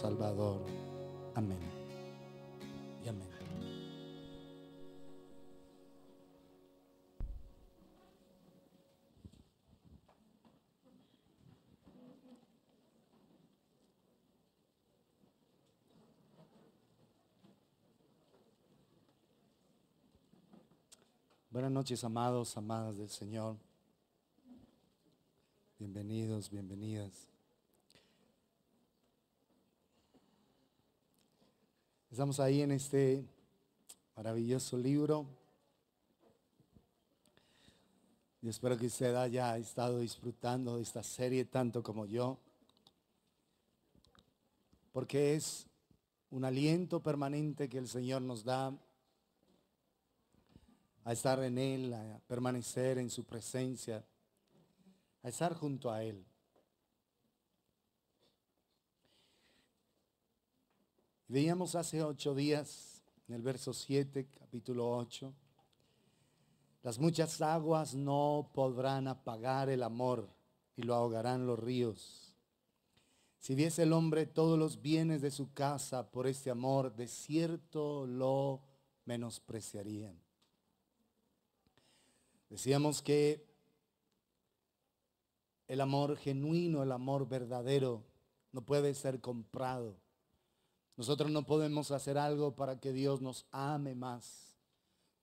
Salvador. Amén. Y amén. Buenas noches, amados, amadas del Señor. Bienvenidos, bienvenidas. Estamos ahí en este maravilloso libro. Yo espero que usted haya estado disfrutando de esta serie tanto como yo, porque es un aliento permanente que el Señor nos da a estar en Él, a permanecer en su presencia, a estar junto a Él. Veíamos hace ocho días, en el verso 7, capítulo 8, las muchas aguas no podrán apagar el amor y lo ahogarán los ríos. Si viese el hombre todos los bienes de su casa por este amor, de cierto lo menospreciaría. Decíamos que el amor genuino, el amor verdadero, no puede ser comprado nosotros no podemos hacer algo para que Dios nos ame más.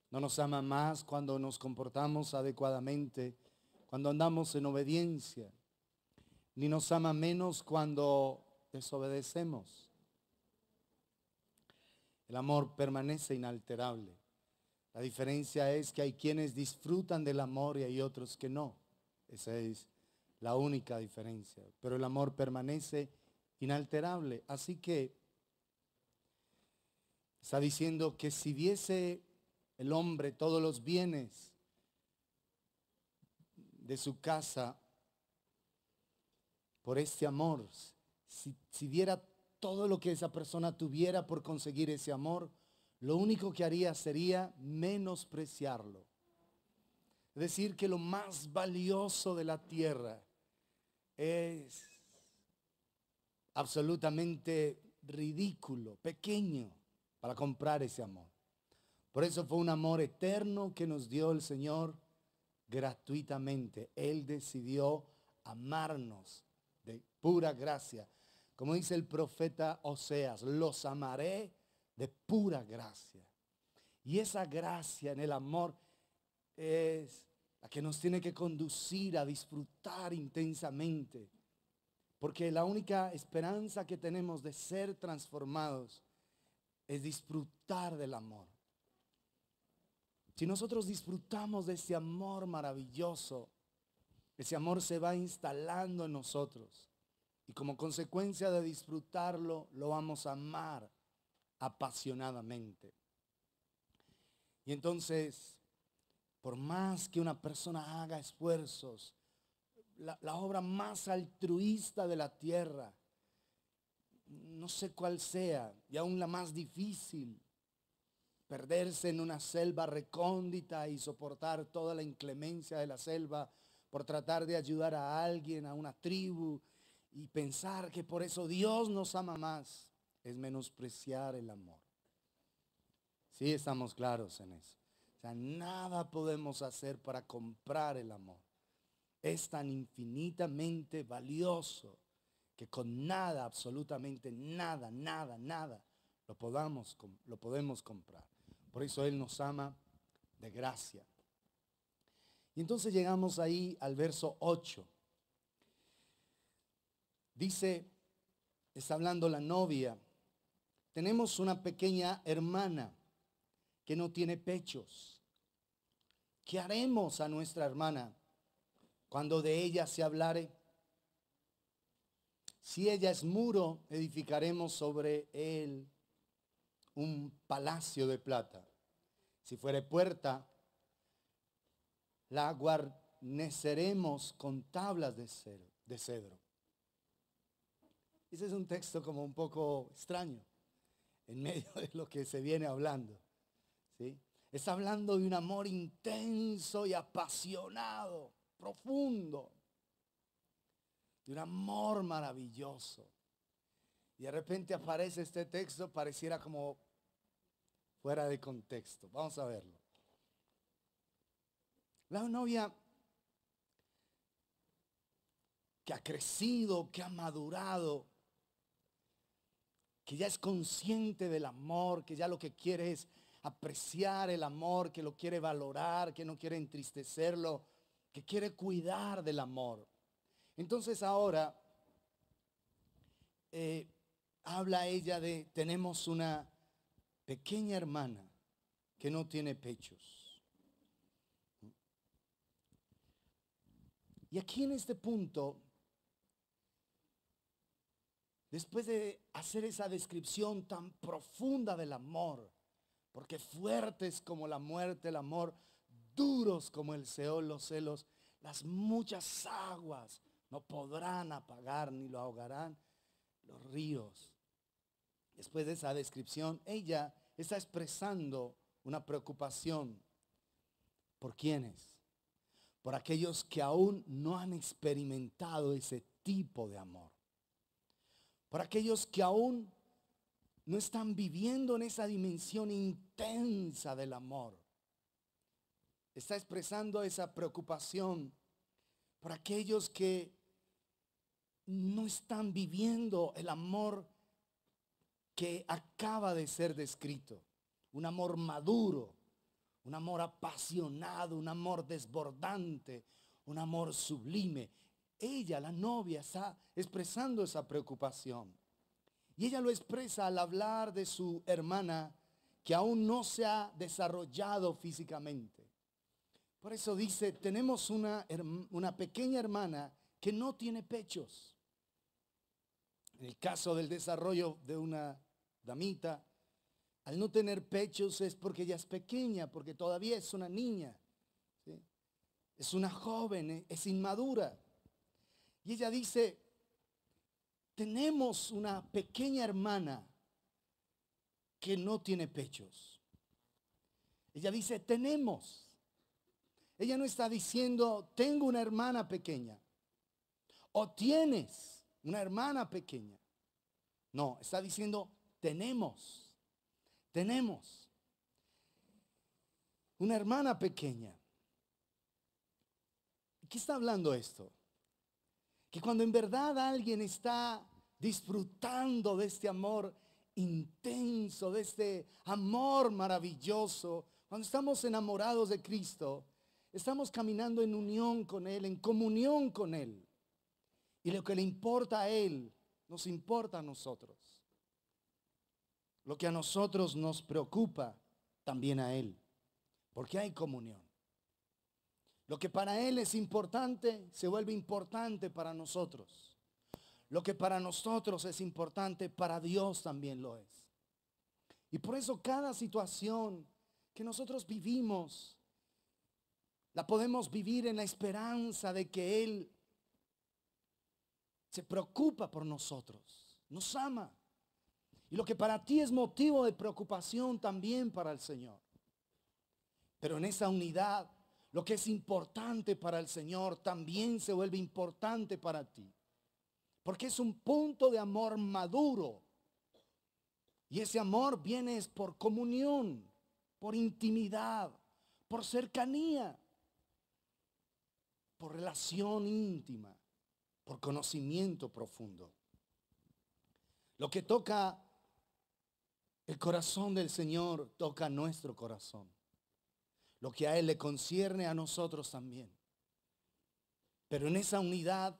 No nos ama más cuando nos comportamos adecuadamente, cuando andamos en obediencia. Ni nos ama menos cuando desobedecemos. El amor permanece inalterable. La diferencia es que hay quienes disfrutan del amor y hay otros que no. Esa es la única diferencia. Pero el amor permanece inalterable. Así que Está diciendo que si diese el hombre todos los bienes de su casa por este amor, si, si diera todo lo que esa persona tuviera por conseguir ese amor, lo único que haría sería menospreciarlo. Es decir, que lo más valioso de la tierra es absolutamente ridículo, pequeño para comprar ese amor. Por eso fue un amor eterno que nos dio el Señor gratuitamente. Él decidió amarnos de pura gracia. Como dice el profeta Oseas, los amaré de pura gracia. Y esa gracia en el amor es la que nos tiene que conducir a disfrutar intensamente. Porque la única esperanza que tenemos de ser transformados es disfrutar del amor. Si nosotros disfrutamos de ese amor maravilloso, ese amor se va instalando en nosotros. Y como consecuencia de disfrutarlo, lo vamos a amar apasionadamente. Y entonces, por más que una persona haga esfuerzos, la, la obra más altruista de la tierra, no sé cuál sea, y aún la más difícil, perderse en una selva recóndita y soportar toda la inclemencia de la selva por tratar de ayudar a alguien, a una tribu, y pensar que por eso Dios nos ama más, es menospreciar el amor. Sí, estamos claros en eso. O sea, nada podemos hacer para comprar el amor. Es tan infinitamente valioso que con nada, absolutamente nada, nada, nada, lo, podamos, lo podemos comprar. Por eso Él nos ama de gracia. Y entonces llegamos ahí al verso 8. Dice, está hablando la novia, tenemos una pequeña hermana que no tiene pechos. ¿Qué haremos a nuestra hermana cuando de ella se hablare? Si ella es muro, edificaremos sobre él un palacio de plata. Si fuere puerta, la guarneceremos con tablas de cedro. De cedro. Ese es un texto como un poco extraño en medio de lo que se viene hablando. Está hablando de un amor intenso y apasionado, profundo de un amor maravilloso. Y de repente aparece este texto, pareciera como fuera de contexto. Vamos a verlo. La novia que ha crecido, que ha madurado, que ya es consciente del amor, que ya lo que quiere es apreciar el amor, que lo quiere valorar, que no quiere entristecerlo, que quiere cuidar del amor. Entonces ahora eh, habla ella de, tenemos una pequeña hermana que no tiene pechos. Y aquí en este punto, después de hacer esa descripción tan profunda del amor, porque fuertes como la muerte, el amor, duros como el seol, los celos, las muchas aguas, no podrán apagar ni lo ahogarán los ríos. Después de esa descripción, ella está expresando una preocupación. ¿Por quiénes? Por aquellos que aún no han experimentado ese tipo de amor. Por aquellos que aún no están viviendo en esa dimensión intensa del amor. Está expresando esa preocupación por aquellos que no están viviendo el amor que acaba de ser descrito. Un amor maduro, un amor apasionado, un amor desbordante, un amor sublime. Ella, la novia, está expresando esa preocupación. Y ella lo expresa al hablar de su hermana que aún no se ha desarrollado físicamente. Por eso dice, tenemos una, pequeña hermana que no tiene pechos. En el caso del desarrollo de una damita, al no tener pechos es porque ella es pequeña, porque todavía es una niña, es una joven, eh, es inmadura. Y ella dice, tenemos una pequeña hermana que no tiene pechos. Ella dice, tenemos. Ella no está diciendo, tengo una hermana pequeña. O tienes una hermana pequeña. No, está diciendo, tenemos, tenemos una hermana pequeña. ¿Qué está hablando esto? Que cuando en verdad alguien está disfrutando de este amor intenso, de este amor maravilloso, cuando estamos enamorados de Cristo, estamos caminando en unión con Él, en comunión con Él. Y lo que le importa a Él nos importa a nosotros. Lo que a nosotros nos preocupa también a Él. Porque hay comunión. Lo que para Él es importante se vuelve importante para nosotros. Lo que para nosotros es importante, para Dios también lo es. Y por eso cada situación que nosotros vivimos, la podemos vivir en la esperanza de que Él se preocupa por nosotros, nos ama. Y lo que para ti es motivo de preocupación también para el Señor. Pero en esa unidad, lo que es importante para el Señor también se vuelve importante para ti. Porque es un punto de amor maduro. Y ese amor viene es por comunión, por intimidad, por cercanía, por relación íntima por conocimiento profundo. Lo que toca el corazón del Señor, toca nuestro corazón. Lo que a Él le concierne a nosotros también. Pero en esa unidad,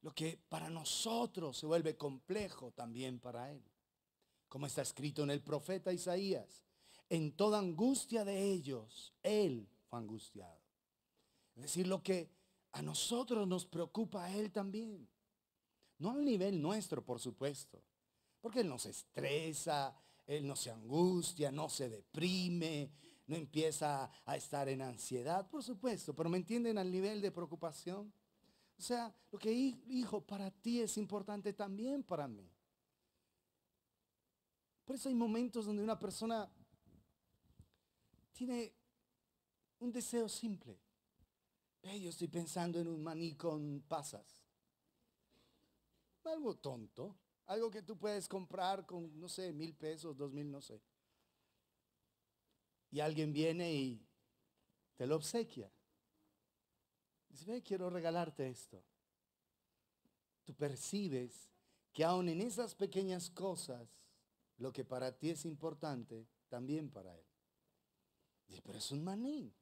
lo que para nosotros se vuelve complejo también para Él. Como está escrito en el profeta Isaías, en toda angustia de ellos, Él fue angustiado. Es decir, lo que a nosotros nos preocupa a Él también. No al nivel nuestro, por supuesto, porque Él nos estresa, Él no se angustia, no se deprime, no empieza a estar en ansiedad, por supuesto, pero ¿me entienden al nivel de preocupación? O sea, lo que hijo para ti es importante también para mí. Por eso hay momentos donde una persona tiene un deseo simple, eh, yo estoy pensando en un maní con pasas. Algo tonto. Algo que tú puedes comprar con, no sé, mil pesos, dos mil, no sé. Y alguien viene y te lo obsequia. Dice, ve, quiero regalarte esto. Tú percibes que aún en esas pequeñas cosas, lo que para ti es importante, también para él. Dice, pero es un maní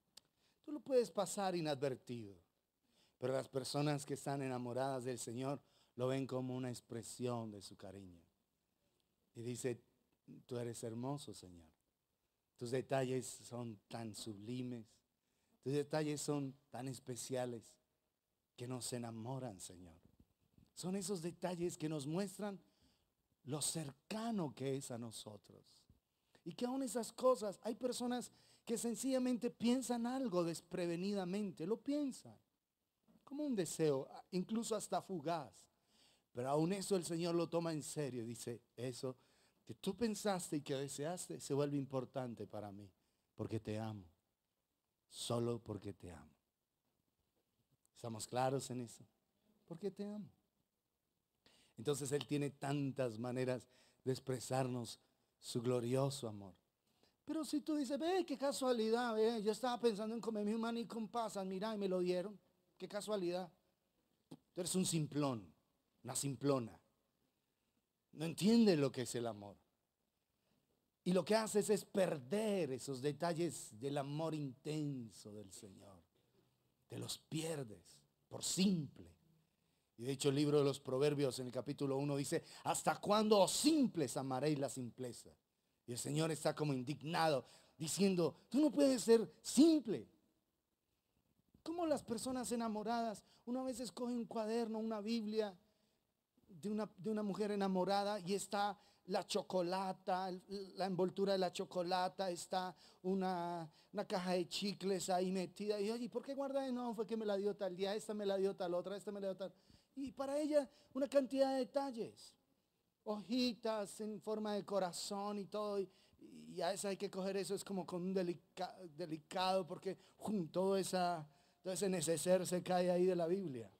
tú lo puedes pasar inadvertido. Pero las personas que están enamoradas del Señor lo ven como una expresión de su cariño. Y dice, tú eres hermoso, Señor. Tus detalles son tan sublimes. Tus detalles son tan especiales que nos enamoran, Señor. Son esos detalles que nos muestran lo cercano que es a nosotros. Y que aún esas cosas, hay personas que sencillamente piensan algo desprevenidamente, lo piensan, como un deseo, incluso hasta fugaz. Pero aún eso el Señor lo toma en serio, dice, eso que tú pensaste y que deseaste se vuelve importante para mí, porque te amo, solo porque te amo. ¿Estamos claros en eso? Porque te amo. Entonces Él tiene tantas maneras de expresarnos su glorioso amor. Pero si tú dices, ve, qué casualidad, yo estaba pensando en comer mi maní con pasas, mira, y me lo dieron, qué casualidad. Tú eres un simplón, una simplona. No entiendes lo que es el amor. Y lo que haces es perder esos detalles del amor intenso del Señor. Te los pierdes por simple. Y de hecho el libro de los Proverbios en el capítulo 1 dice, ¿hasta cuándo os simples amaréis la simpleza? Y el Señor está como indignado, diciendo, tú no puedes ser simple. Como las personas enamoradas, una vez coge un cuaderno, una Biblia de una, mujer enamorada y está la chocolata, la envoltura de la chocolata, está una, una caja de chicles ahí metida. Y oye, ¿por qué guarda? No, fue que me la dio tal día, esta me la dio tal otra, esta me la dio tal. Y para ella, una cantidad de detalles hojitas en forma de corazón y todo. Y, a veces hay que coger eso, es como con un delicado, porque todo, esa, todo ese neceser se cae ahí de la Biblia.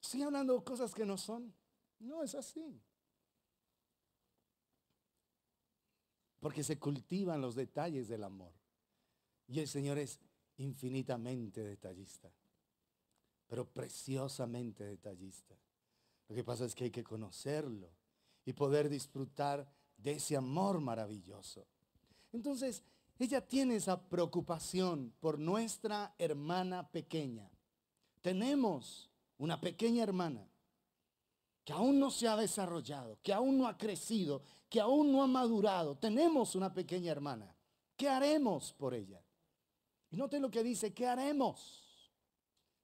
Estoy hablando cosas que no son. No es así. Porque se cultivan los detalles del amor. Y el Señor es infinitamente detallista, pero preciosamente detallista. Lo que pasa es que hay que conocerlo y poder disfrutar de ese amor maravilloso. Entonces, ella tiene esa preocupación por nuestra hermana pequeña. Tenemos una pequeña hermana que aún no se ha desarrollado, que aún no ha crecido, que aún no ha madurado. Tenemos una pequeña hermana. ¿Qué haremos por ella? Y note lo que dice, ¿qué haremos?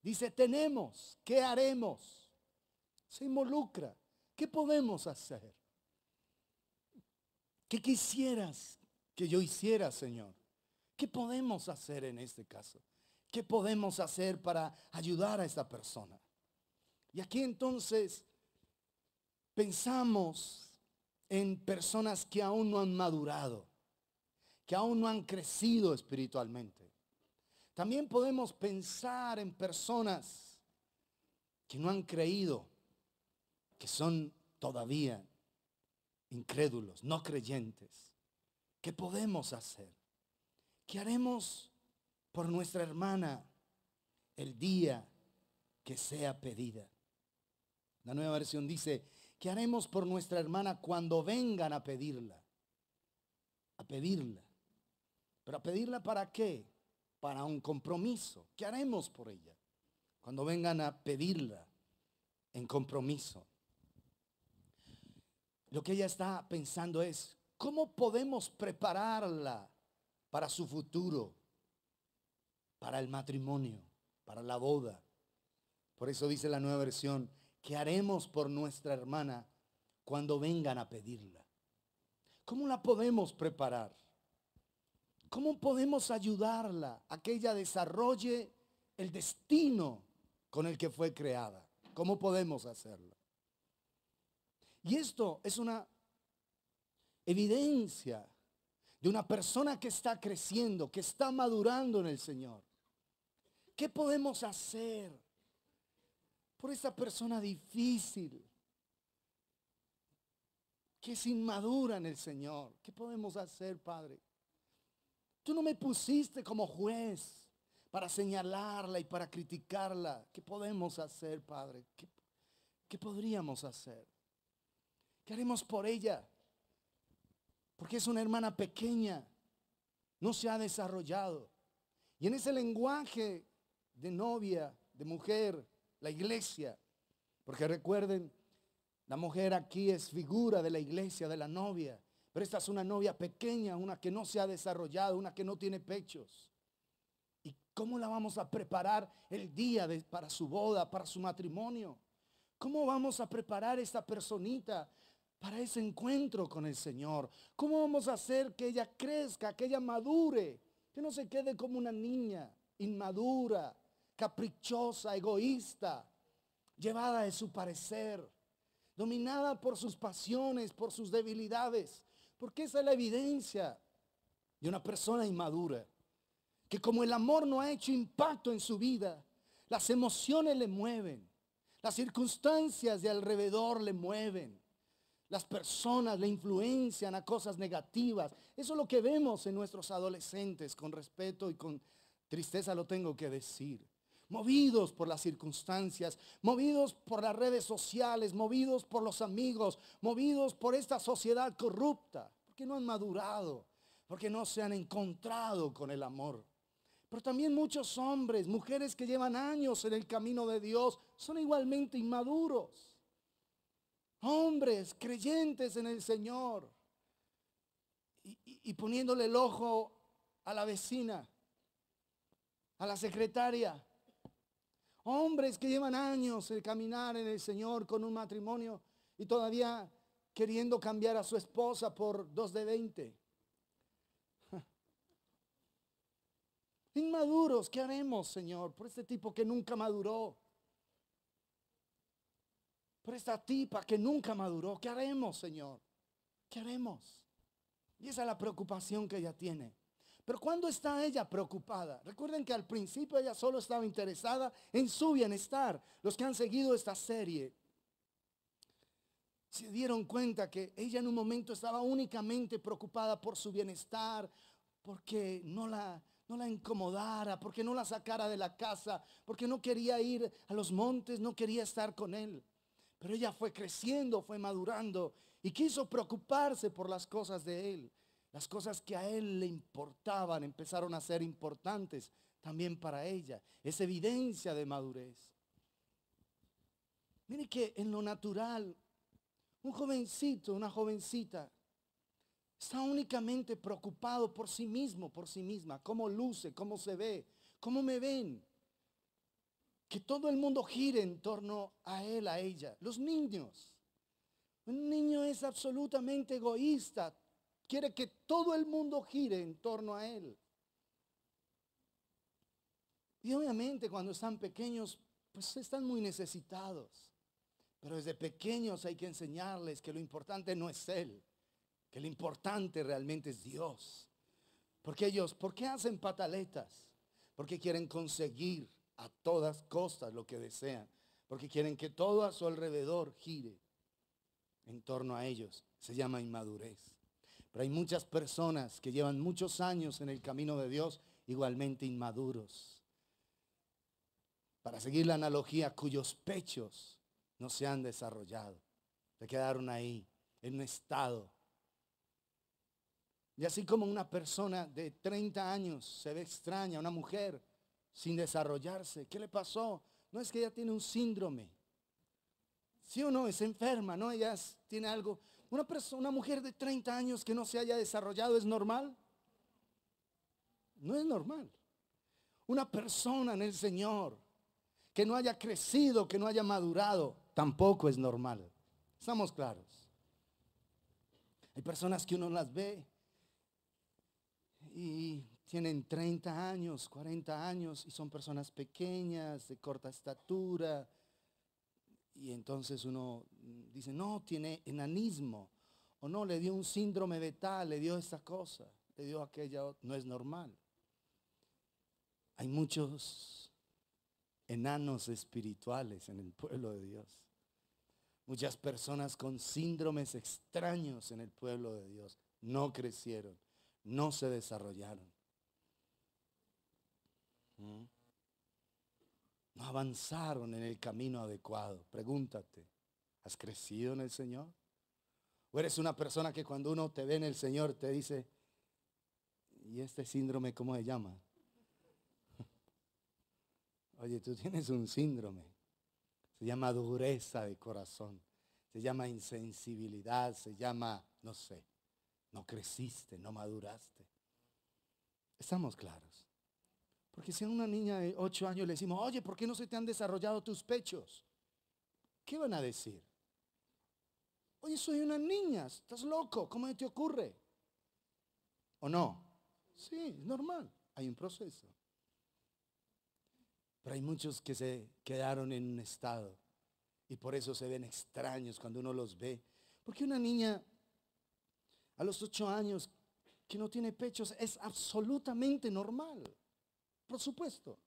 Dice, tenemos, ¿qué haremos? se involucra. ¿Qué podemos hacer? ¿Qué quisieras que yo hiciera, Señor? ¿Qué podemos hacer en este caso? ¿Qué podemos hacer para ayudar a esta persona? Y aquí entonces pensamos en personas que aún no han madurado, que aún no han crecido espiritualmente. También podemos pensar en personas que no han creído, que son todavía incrédulos, no creyentes, ¿qué podemos hacer? ¿Qué haremos por nuestra hermana el día que sea pedida? La nueva versión dice, ¿qué haremos por nuestra hermana cuando vengan a pedirla? A pedirla. ¿Pero a pedirla para qué? Para un compromiso. ¿Qué haremos por ella? Cuando vengan a pedirla en compromiso. Lo que ella está pensando es, ¿cómo podemos prepararla para su futuro, para el matrimonio, para la boda? Por eso dice la nueva versión, ¿qué haremos por nuestra hermana cuando vengan a pedirla? ¿Cómo la podemos preparar? ¿Cómo podemos ayudarla a que ella desarrolle el destino con el que fue creada? ¿Cómo podemos hacerlo? Y esto es una evidencia de una persona que está creciendo, que está madurando en el Señor. ¿Qué podemos hacer por esa persona difícil? que es inmadura en el Señor. ¿Qué podemos hacer, Padre? Tú no me pusiste como juez para señalarla y para criticarla. ¿Qué podemos hacer, Padre? qué podríamos hacer? por ella? Porque es una hermana pequeña, no se ha desarrollado. Y en ese lenguaje de novia, de mujer, la iglesia, porque recuerden, la mujer aquí es figura de la iglesia, de la novia, pero esta es una novia pequeña, una que no se ha desarrollado, una que no tiene pechos. ¿Y cómo la vamos a preparar el día de, para su boda, para su matrimonio? ¿Cómo vamos a preparar esta personita para ese encuentro con el Señor? ¿Cómo vamos a hacer que ella crezca, que ella madure, que no se quede como una niña inmadura, caprichosa, egoísta, llevada de su parecer, dominada por sus pasiones, por sus debilidades? Porque esa es la evidencia de una persona inmadura, que como el amor no ha hecho impacto en su vida, las emociones le mueven, las circunstancias de alrededor le mueven, las personas le influencian a cosas negativas. Eso es lo que vemos en nuestros adolescentes, con respeto y con tristeza lo tengo que decir. Movidos por las circunstancias, movidos por las redes sociales, movidos por los amigos, movidos por esta sociedad corrupta, porque no han madurado, porque no se han encontrado con el amor. Pero también muchos hombres, mujeres que llevan años en el camino de Dios, son igualmente inmaduros hombres creyentes en el Señor y, poniéndole el ojo a la vecina, a la secretaria. Hombres que llevan años en caminar en el Señor con un matrimonio y todavía queriendo cambiar a su esposa por dos de veinte. Inmaduros, ¿qué haremos, Señor, por este tipo que nunca maduró? Por esta tipa que nunca maduró, ¿qué haremos, Señor? ¿Qué haremos? Y esa es la preocupación que ella tiene. Pero cuando está ella preocupada, recuerden que al principio ella solo estaba interesada en su bienestar. Los que han seguido esta serie se dieron cuenta que ella en un momento estaba únicamente preocupada por su bienestar, porque no la, no la incomodara, porque no la sacara de la casa, porque no quería ir a los montes, no quería estar con él. Pero ella fue creciendo, fue madurando y quiso preocuparse por las cosas de él. Las cosas que a él le importaban empezaron a ser importantes también para ella. Es evidencia de madurez. Mire que en lo natural, un jovencito, una jovencita, está únicamente preocupado por sí mismo, por sí misma, cómo luce, cómo se ve, cómo me ven, que todo el mundo gire en torno a él, a ella, los niños. Un niño es absolutamente egoísta, quiere que todo el mundo gire en torno a él. Y obviamente cuando están pequeños, pues están muy necesitados. Pero desde pequeños hay que enseñarles que lo importante no es él, que lo importante realmente es Dios. Porque ellos, ¿por qué hacen pataletas? Porque quieren conseguir a todas costas lo que desean, porque quieren que todo a su alrededor gire en torno a ellos. Se llama inmadurez. Pero hay muchas personas que llevan muchos años en el camino de Dios igualmente inmaduros. Para seguir la analogía, cuyos pechos no se han desarrollado. Se quedaron ahí, en un estado. Y así como una persona de 30 años se ve extraña, una mujer sin desarrollarse. ¿Qué le pasó? No es que ella tiene un síndrome. Sí o no, es enferma, ¿no? Ella tiene algo. Una, persona, una mujer de 30 años que no se haya desarrollado es normal. No es normal. Una persona en el Señor que no haya crecido, que no haya madurado, tampoco es normal. Estamos claros. Hay personas que uno las ve y tienen 30 años, 40 años y son personas pequeñas, de corta estatura. Y entonces uno dice, no, tiene enanismo. O no, le dio un síndrome de tal, le dio esta cosa, le dio aquella otra. No es normal. Hay muchos enanos espirituales en el pueblo de Dios. Muchas personas con síndromes extraños en el pueblo de Dios. No crecieron, no se desarrollaron. Mm. No avanzaron en el camino adecuado. Pregúntate, ¿has crecido en el Señor? ¿O eres una persona que cuando uno te ve en el Señor te dice, ¿y este síndrome cómo se llama? Oye, tú tienes un síndrome. Se llama dureza de corazón. Se llama insensibilidad. Se llama, no sé, no creciste, no maduraste. Estamos claros. Porque si a una niña de 8 años le decimos, oye, ¿por qué no se te han desarrollado tus pechos? ¿Qué van a decir? Oye, soy una niña, estás loco, ¿cómo te ocurre? ¿O no? Sí, es normal, hay un proceso. Pero hay muchos que se quedaron en un estado y por eso se ven extraños cuando uno los ve. Porque una niña a los 8 años que no tiene pechos es absolutamente normal. Por supuesto.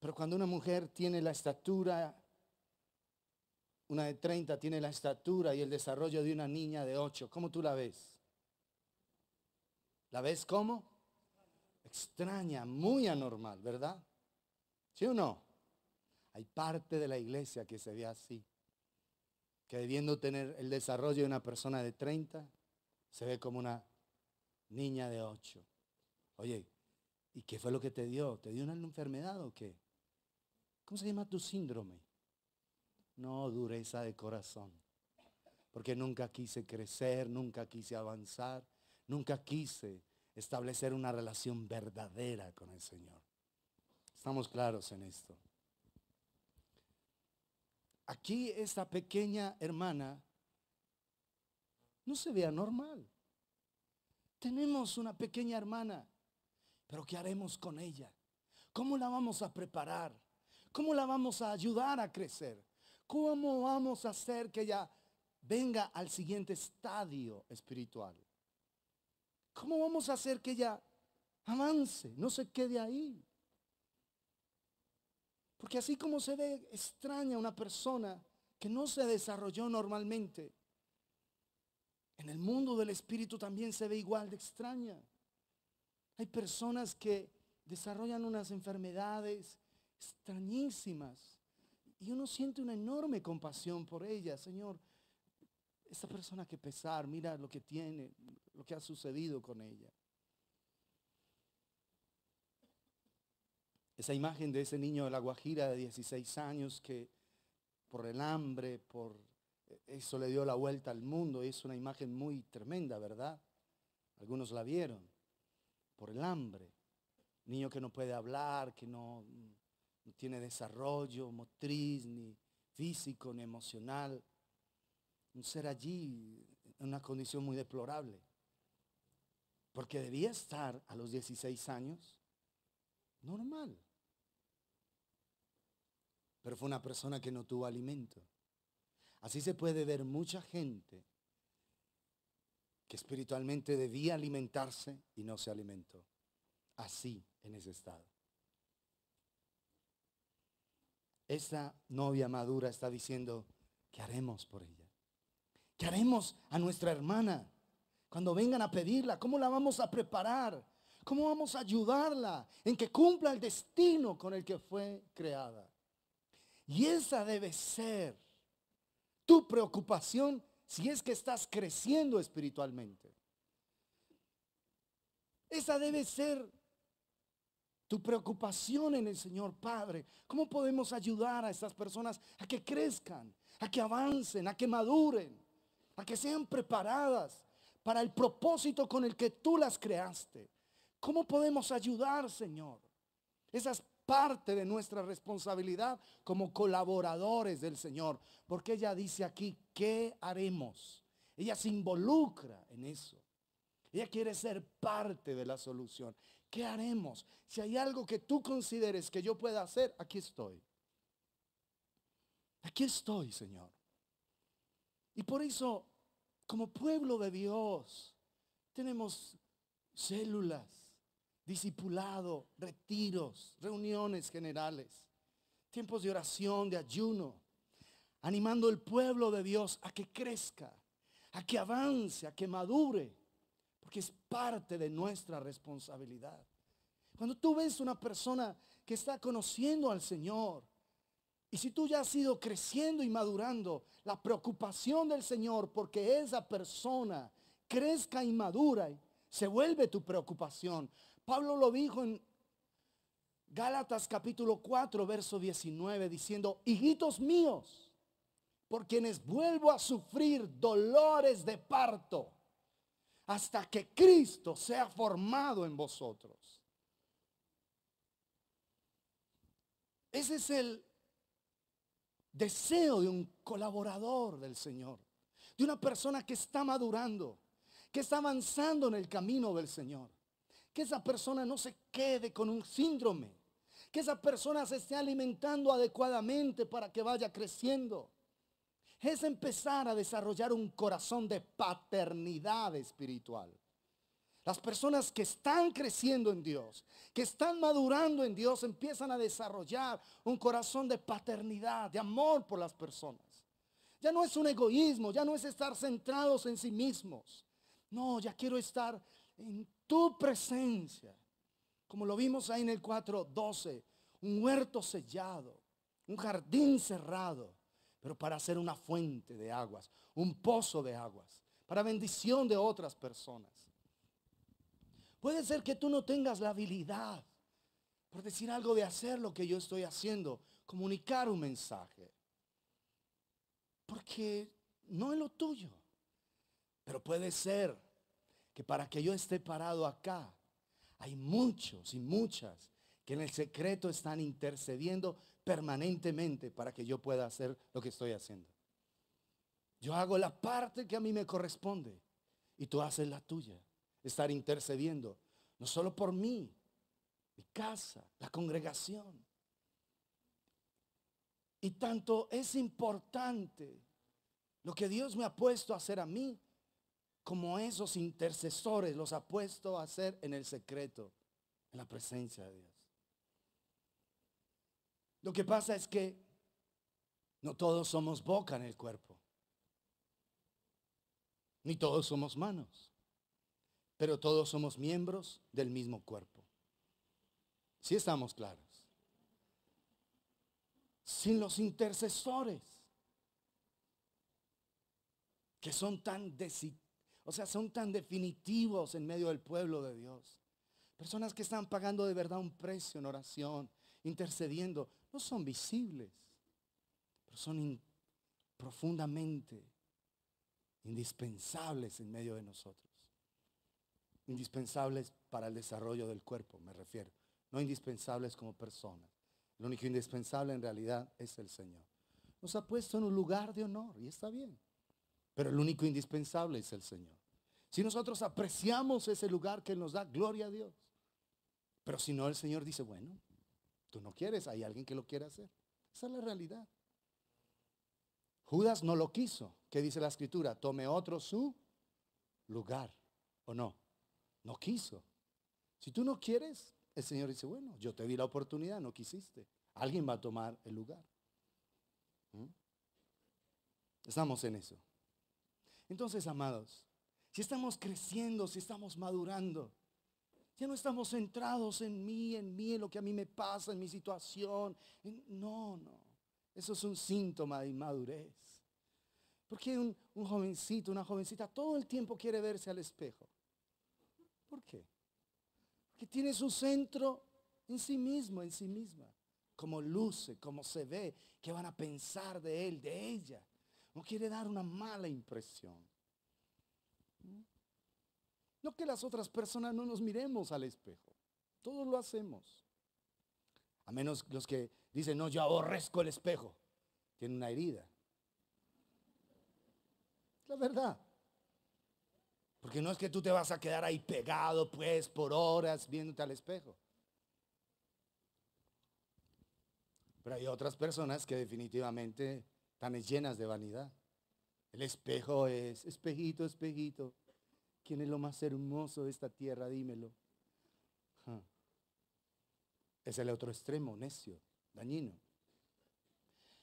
Pero cuando una mujer tiene la estatura, una de 30 tiene la estatura y el desarrollo de una niña de 8, ¿cómo tú la ves? ¿La ves cómo? Extraña, muy anormal, ¿verdad? ¿Sí o no? Hay parte de la iglesia que se ve así, que debiendo tener el desarrollo de una persona de 30, se ve como una niña de 8. Oye, ¿y qué fue lo que te dio? ¿Te dio una enfermedad o qué? ¿Cómo se llama tu síndrome? No, dureza de corazón. Porque nunca quise crecer, nunca quise avanzar, nunca quise establecer una relación verdadera con el Señor. Estamos claros en esto. Aquí esta pequeña hermana no se vea normal. Tenemos una pequeña hermana pero ¿qué haremos con ella? ¿Cómo la vamos a preparar? ¿Cómo la vamos a ayudar a crecer? ¿Cómo vamos a hacer que ella venga al siguiente estadio espiritual? ¿Cómo vamos a hacer que ella avance, no se quede ahí? Porque así como se ve extraña una persona que no se desarrolló normalmente, en el mundo del espíritu también se ve igual de extraña. Hay personas que desarrollan unas enfermedades extrañísimas y uno siente una enorme compasión por ellas. Señor, esta persona que pesar, mira lo que tiene, lo que ha sucedido con ella. Esa imagen de ese niño de la Guajira de 16 años que por el hambre, por eso le dio la vuelta al mundo, es una imagen muy tremenda, ¿verdad? Algunos la vieron por el hambre. Niño que no puede hablar, que no, tiene desarrollo motriz, ni físico, ni emocional. Un ser allí en una condición muy deplorable. Porque debía estar a los 16 años normal. Pero fue una persona que no tuvo alimento. Así se puede ver mucha gente que espiritualmente debía alimentarse y no se alimentó. Así, en ese estado. Esta novia madura está diciendo, ¿qué haremos por ella? ¿Qué haremos a nuestra hermana? Cuando vengan a pedirla, ¿cómo la vamos a preparar? ¿Cómo vamos a ayudarla en que cumpla el destino con el que fue creada? Y esa debe ser tu preocupación si es que estás creciendo espiritualmente. Esa debe ser tu preocupación en el Señor Padre. ¿Cómo podemos ayudar a estas personas a que crezcan, a que avancen, a que maduren, a que sean preparadas para el propósito con el que tú las creaste? ¿Cómo podemos ayudar, Señor? Esas parte de nuestra responsabilidad como colaboradores del Señor. Porque ella dice aquí, ¿qué haremos? Ella se involucra en eso. Ella quiere ser parte de la solución. ¿Qué haremos? Si hay algo que tú consideres que yo pueda hacer, aquí estoy. Aquí estoy, Señor. Y por eso, como pueblo de Dios, tenemos células, discipulado, retiros, reuniones generales, tiempos de oración, de ayuno, animando el pueblo de Dios a que crezca, a que avance, a que madure, porque es parte de nuestra responsabilidad. Cuando tú ves una persona que está conociendo al Señor, y si tú ya has ido creciendo y madurando, la preocupación del Señor porque esa persona crezca y madura se vuelve tu preocupación. Pablo lo dijo en Gálatas capítulo 4, verso 19, diciendo, hijitos míos, por quienes vuelvo a sufrir dolores de parto, hasta que Cristo sea formado en vosotros. Ese es el deseo de un colaborador del Señor, de una persona que está madurando, que está avanzando en el camino del Señor que esa persona no se quede con un síndrome, que esa persona se esté alimentando adecuadamente para que vaya creciendo. Es empezar a desarrollar un corazón de paternidad espiritual. Las personas que están creciendo en Dios, que están madurando en Dios, empiezan a desarrollar un corazón de paternidad, de amor por las personas. Ya no es un egoísmo, ya no es estar centrados en sí mismos. No, ya quiero estar en tu presencia, como lo vimos ahí en el 4.12, un huerto sellado, un jardín cerrado, pero para ser una fuente de aguas, un pozo de aguas, para bendición de otras personas. Puede ser que tú no tengas la habilidad, por decir algo, de hacer lo que yo estoy haciendo, comunicar un mensaje, porque no es lo tuyo, pero puede ser que para que yo esté parado acá, hay muchos y muchas que en el secreto están intercediendo permanentemente para que yo pueda hacer lo que estoy haciendo. Yo hago la parte que a mí me corresponde y tú haces la tuya, estar intercediendo, no solo por mí, mi casa, la congregación. Y tanto es importante lo que Dios me ha puesto a hacer a mí como esos intercesores los ha puesto a hacer en el secreto, en la presencia de Dios. Lo que pasa es que no todos somos boca en el cuerpo, ni todos somos manos, pero todos somos miembros del mismo cuerpo. Si estamos claros. Sin los intercesores, que son tan decisivos o sea, son tan definitivos en medio del pueblo de Dios. Personas que están pagando de verdad un precio en oración, intercediendo, no son visibles, pero son profundamente indispensables en medio de nosotros. Indispensables para el desarrollo del cuerpo, me refiero. No indispensables como personas. Lo único indispensable en realidad es el Señor. Nos ha puesto en un lugar de honor y está bien. Pero el único indispensable es el Señor. Si nosotros apreciamos ese lugar que nos da, gloria a Dios. Pero si no, el Señor dice, bueno, tú no quieres, hay alguien que lo quiere hacer. Esa es la realidad. Judas no lo quiso. ¿Qué dice la escritura? Tome otro su lugar. ¿O no? No quiso. Si tú no quieres, el Señor dice, bueno, yo te di la oportunidad, no quisiste. Alguien va a tomar el lugar. ¿Mm? Estamos en eso. Entonces, amados, si estamos creciendo, si estamos madurando, ya no estamos centrados en mí, en mí, en lo que a mí me pasa, en mi situación. no, no. Eso es un síntoma de inmadurez. Porque un, un jovencito, una jovencita, todo el tiempo quiere verse al espejo? ¿Por qué? Porque tiene su centro en sí mismo, en sí misma. Cómo luce, cómo se ve, qué van a pensar de él, de ella. No quiere dar una mala impresión. No que las otras personas no nos miremos al espejo. Todos lo hacemos. A menos los que dicen, no, yo aborrezco el espejo. Tiene una herida. La verdad. Porque no es que tú te vas a quedar ahí pegado, pues, por horas viéndote al espejo. Pero hay otras personas que definitivamente tan llenas de vanidad. El espejo es, espejito, espejito, ¿quién es lo más hermoso de esta tierra? Dímelo. Es el otro extremo, necio, dañino.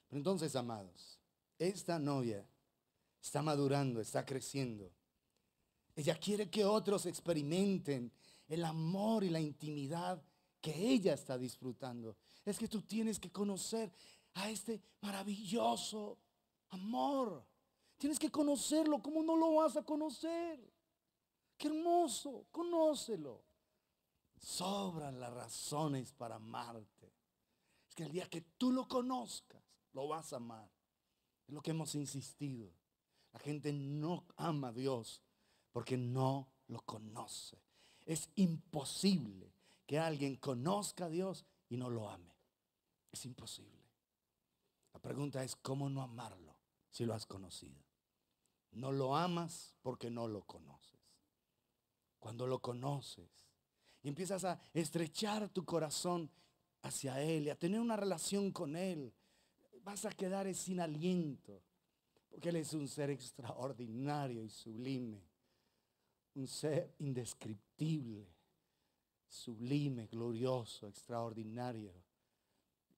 Pero entonces, amados, esta novia está madurando, está creciendo. Ella quiere que otros experimenten el amor y la intimidad que ella está disfrutando. Es que tú tienes que conocer a este maravilloso amor. Tienes que conocerlo. Como no lo vas a conocer? Qué hermoso. Conócelo. Sobran las razones para amarte. Es que el día que tú lo conozcas, lo vas a amar. Es lo que hemos insistido. La gente no ama a Dios porque no lo conoce. Es imposible que alguien conozca a Dios y no lo ame. Es imposible pregunta es, ¿cómo no amarlo si lo has conocido? No lo amas porque no lo conoces. Cuando lo conoces y empiezas a estrechar tu corazón hacia Él y a tener una relación con Él, vas a quedar sin aliento. Porque Él es un ser extraordinario y sublime. Un ser indescriptible, sublime, glorioso, extraordinario.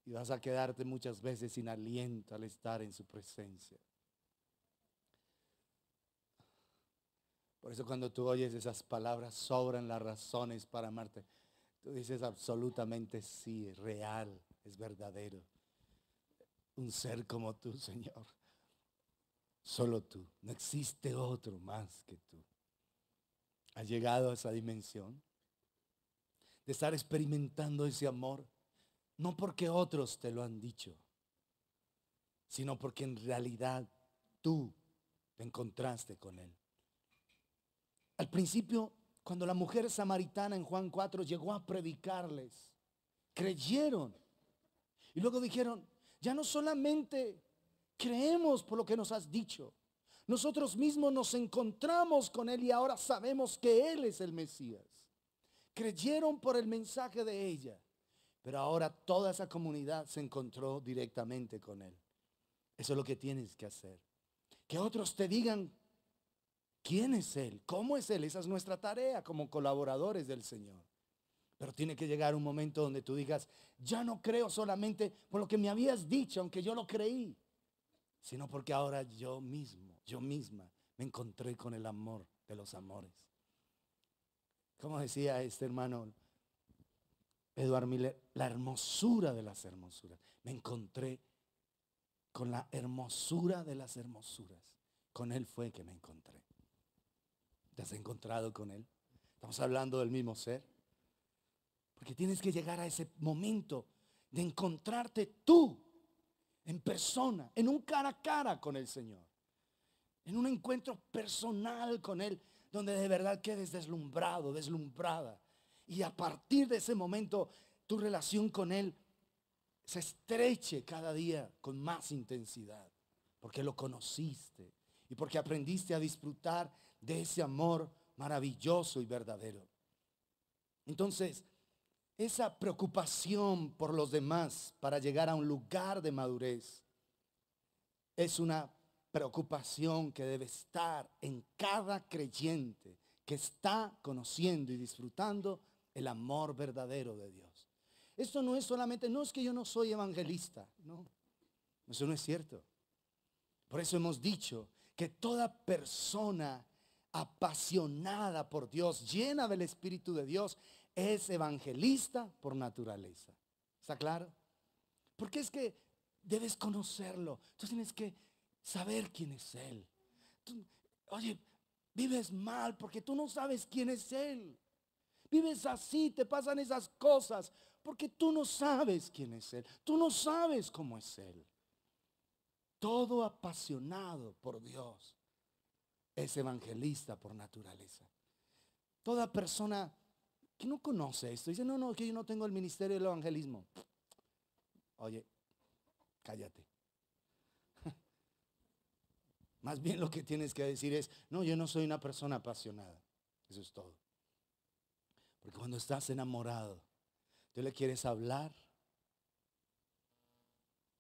Y vas a quedarte muchas veces sin aliento al estar en su presencia. Por eso cuando tú oyes esas palabras, sobran las razones para amarte. Tú dices absolutamente sí, es real, es verdadero. Un ser como tú, Señor. Solo tú. No existe otro más que tú. Has llegado a esa dimensión de estar experimentando ese amor no porque otros te lo han dicho, sino porque en realidad tú te encontraste con Él. Al principio, cuando la mujer samaritana en Juan 4 llegó a predicarles, creyeron. Y luego dijeron, ya no solamente creemos por lo que nos has dicho, nosotros mismos nos encontramos con Él y ahora sabemos que Él es el Mesías. Creyeron por el mensaje de ella. Pero ahora toda esa comunidad se encontró directamente con Él. Eso es lo que tienes que hacer. Que otros te digan quién es Él, cómo es Él. Esa es nuestra tarea como colaboradores del Señor. Pero tiene que llegar un momento donde tú digas, ya no creo solamente por lo que me habías dicho, aunque yo lo creí, sino porque ahora yo mismo, yo misma, me encontré con el amor de los amores. Como decía este hermano, Eduard Miller, la hermosura de las hermosuras. Me encontré con la hermosura de las hermosuras. Con Él fue que me encontré. ¿Te has encontrado con Él? Estamos hablando del mismo ser. Porque tienes que llegar a ese momento de encontrarte tú en persona, en un cara a cara con el Señor. En un encuentro personal con Él, donde de verdad quedes deslumbrado, deslumbrada y a partir de ese momento, tu relación con Él se estreche cada día con más intensidad, porque lo conociste y porque aprendiste a disfrutar de ese amor maravilloso y verdadero. Entonces, esa preocupación por los demás para llegar a un lugar de madurez es una preocupación que debe estar en cada creyente que está conociendo y disfrutando el amor verdadero de Dios. Esto no es solamente, no es que yo no soy evangelista, no, eso no es cierto. Por eso hemos dicho que toda persona apasionada por Dios, llena del Espíritu de Dios, es evangelista por naturaleza. ¿Está claro? Porque es que debes conocerlo. Tú tienes que saber quién es Él. oye, vives mal porque tú no sabes quién es Él. Vives así, te pasan esas cosas, porque tú no sabes quién es Él, tú no sabes cómo es Él. Todo apasionado por Dios es evangelista por naturaleza. Toda persona que no conoce esto dice, no, no, que yo no tengo el ministerio del evangelismo. Oye, cállate. Más bien lo que tienes que decir es, no, yo no soy una persona apasionada. Eso es todo. Porque cuando estás enamorado, tú le quieres hablar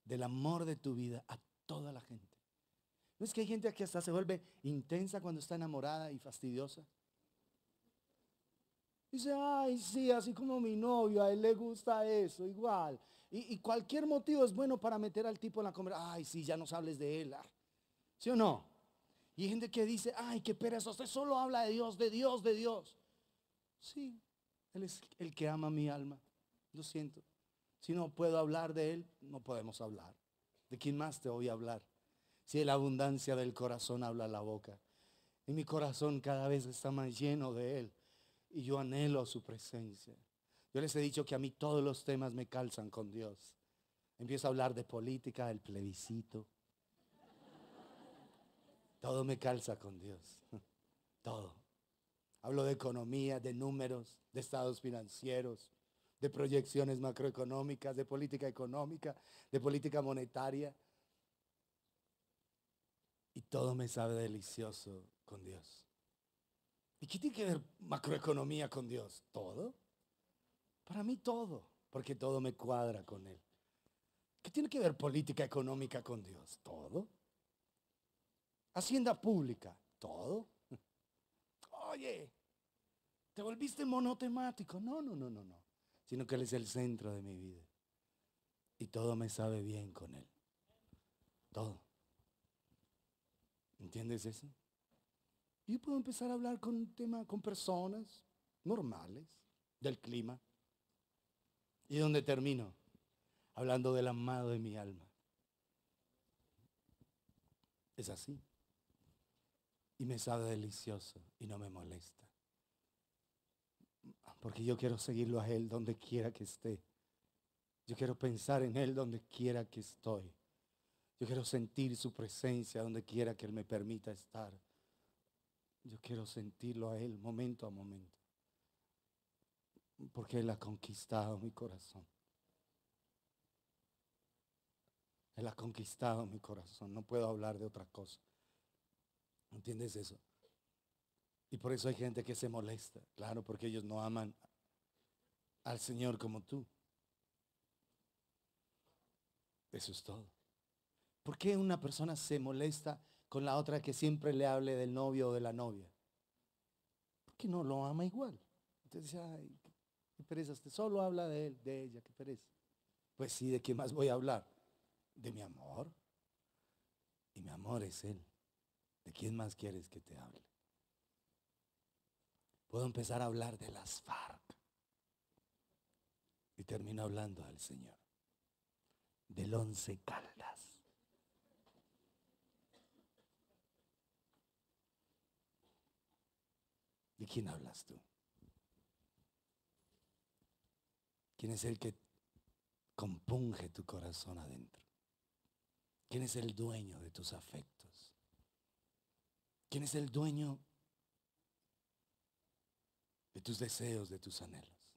del amor de tu vida a toda la gente. ¿No es que hay gente que hasta se vuelve intensa cuando está enamorada y fastidiosa? Dice, ay, sí, así como mi novio, a él le gusta eso, igual. Y, cualquier motivo es bueno para meter al tipo en la conversación. Ay, sí, ya nos hables de él. Ah". ¿Sí o no? Y hay gente que dice, ay, qué pereza, usted solo habla de Dios, de Dios, de Dios. Sí, él es el que ama mi alma. Lo siento. Si no puedo hablar de Él, no podemos hablar. ¿De quién más te voy a hablar? Si la abundancia del corazón habla la boca. Y mi corazón cada vez está más lleno de Él. Y yo anhelo su presencia. Yo les he dicho que a mí todos los temas me calzan con Dios. Empiezo a hablar de política, del plebiscito. Todo me calza con Dios. Todo. Hablo de economía, de números, de estados financieros, de proyecciones macroeconómicas, de política económica, de política monetaria. Y todo me sabe delicioso con Dios. ¿Y qué tiene que ver macroeconomía con Dios? ¿Todo? Para mí todo, porque todo me cuadra con Él. ¿Qué tiene que ver política económica con Dios? ¿Todo? Hacienda pública, todo oye, te volviste monotemático. No, no, no, no, no. Sino que Él es el centro de mi vida. Y todo me sabe bien con Él. Todo. ¿Entiendes eso? Yo puedo empezar a hablar con tema, con personas normales del clima. ¿Y donde termino? Hablando del amado de mi alma. Es así y me sabe delicioso y no me molesta. Porque yo quiero seguirlo a Él donde quiera que esté. Yo quiero pensar en Él donde quiera que estoy. Yo quiero sentir su presencia donde quiera que Él me permita estar. Yo quiero sentirlo a Él momento a momento. Porque Él ha conquistado mi corazón. Él ha conquistado mi corazón. No puedo hablar de otra cosa. ¿Entiendes eso? Y por eso hay gente que se molesta, claro, porque ellos no aman al Señor como tú. Eso es todo. ¿Por qué una persona se molesta con la otra que siempre le hable del novio o de la novia? Porque no lo ama igual. Entonces, ay, qué pereza, solo habla de él, de ella, qué pereza. Pues sí, ¿de qué más voy a hablar? De mi amor. Y mi amor es él. ¿De quién más quieres que te hable? Puedo empezar a hablar de las FARC. Y termino hablando al Señor. Del once caldas. ¿De quién hablas tú? ¿Quién es el que compunge tu corazón adentro? ¿Quién es el dueño de tus afectos? ¿Quién es el dueño de tus deseos, de tus anhelos?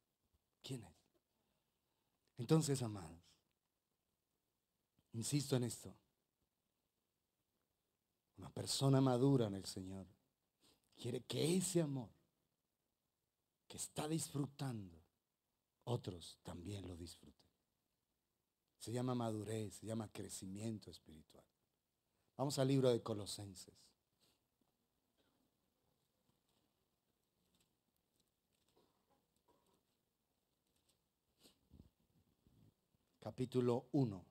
¿Quién es? Entonces, amados, insisto en esto. Una persona madura en el Señor quiere que ese amor que está disfrutando, otros también lo disfruten. Se llama madurez, se llama crecimiento espiritual. Vamos al libro de Colosenses. capítulo 1.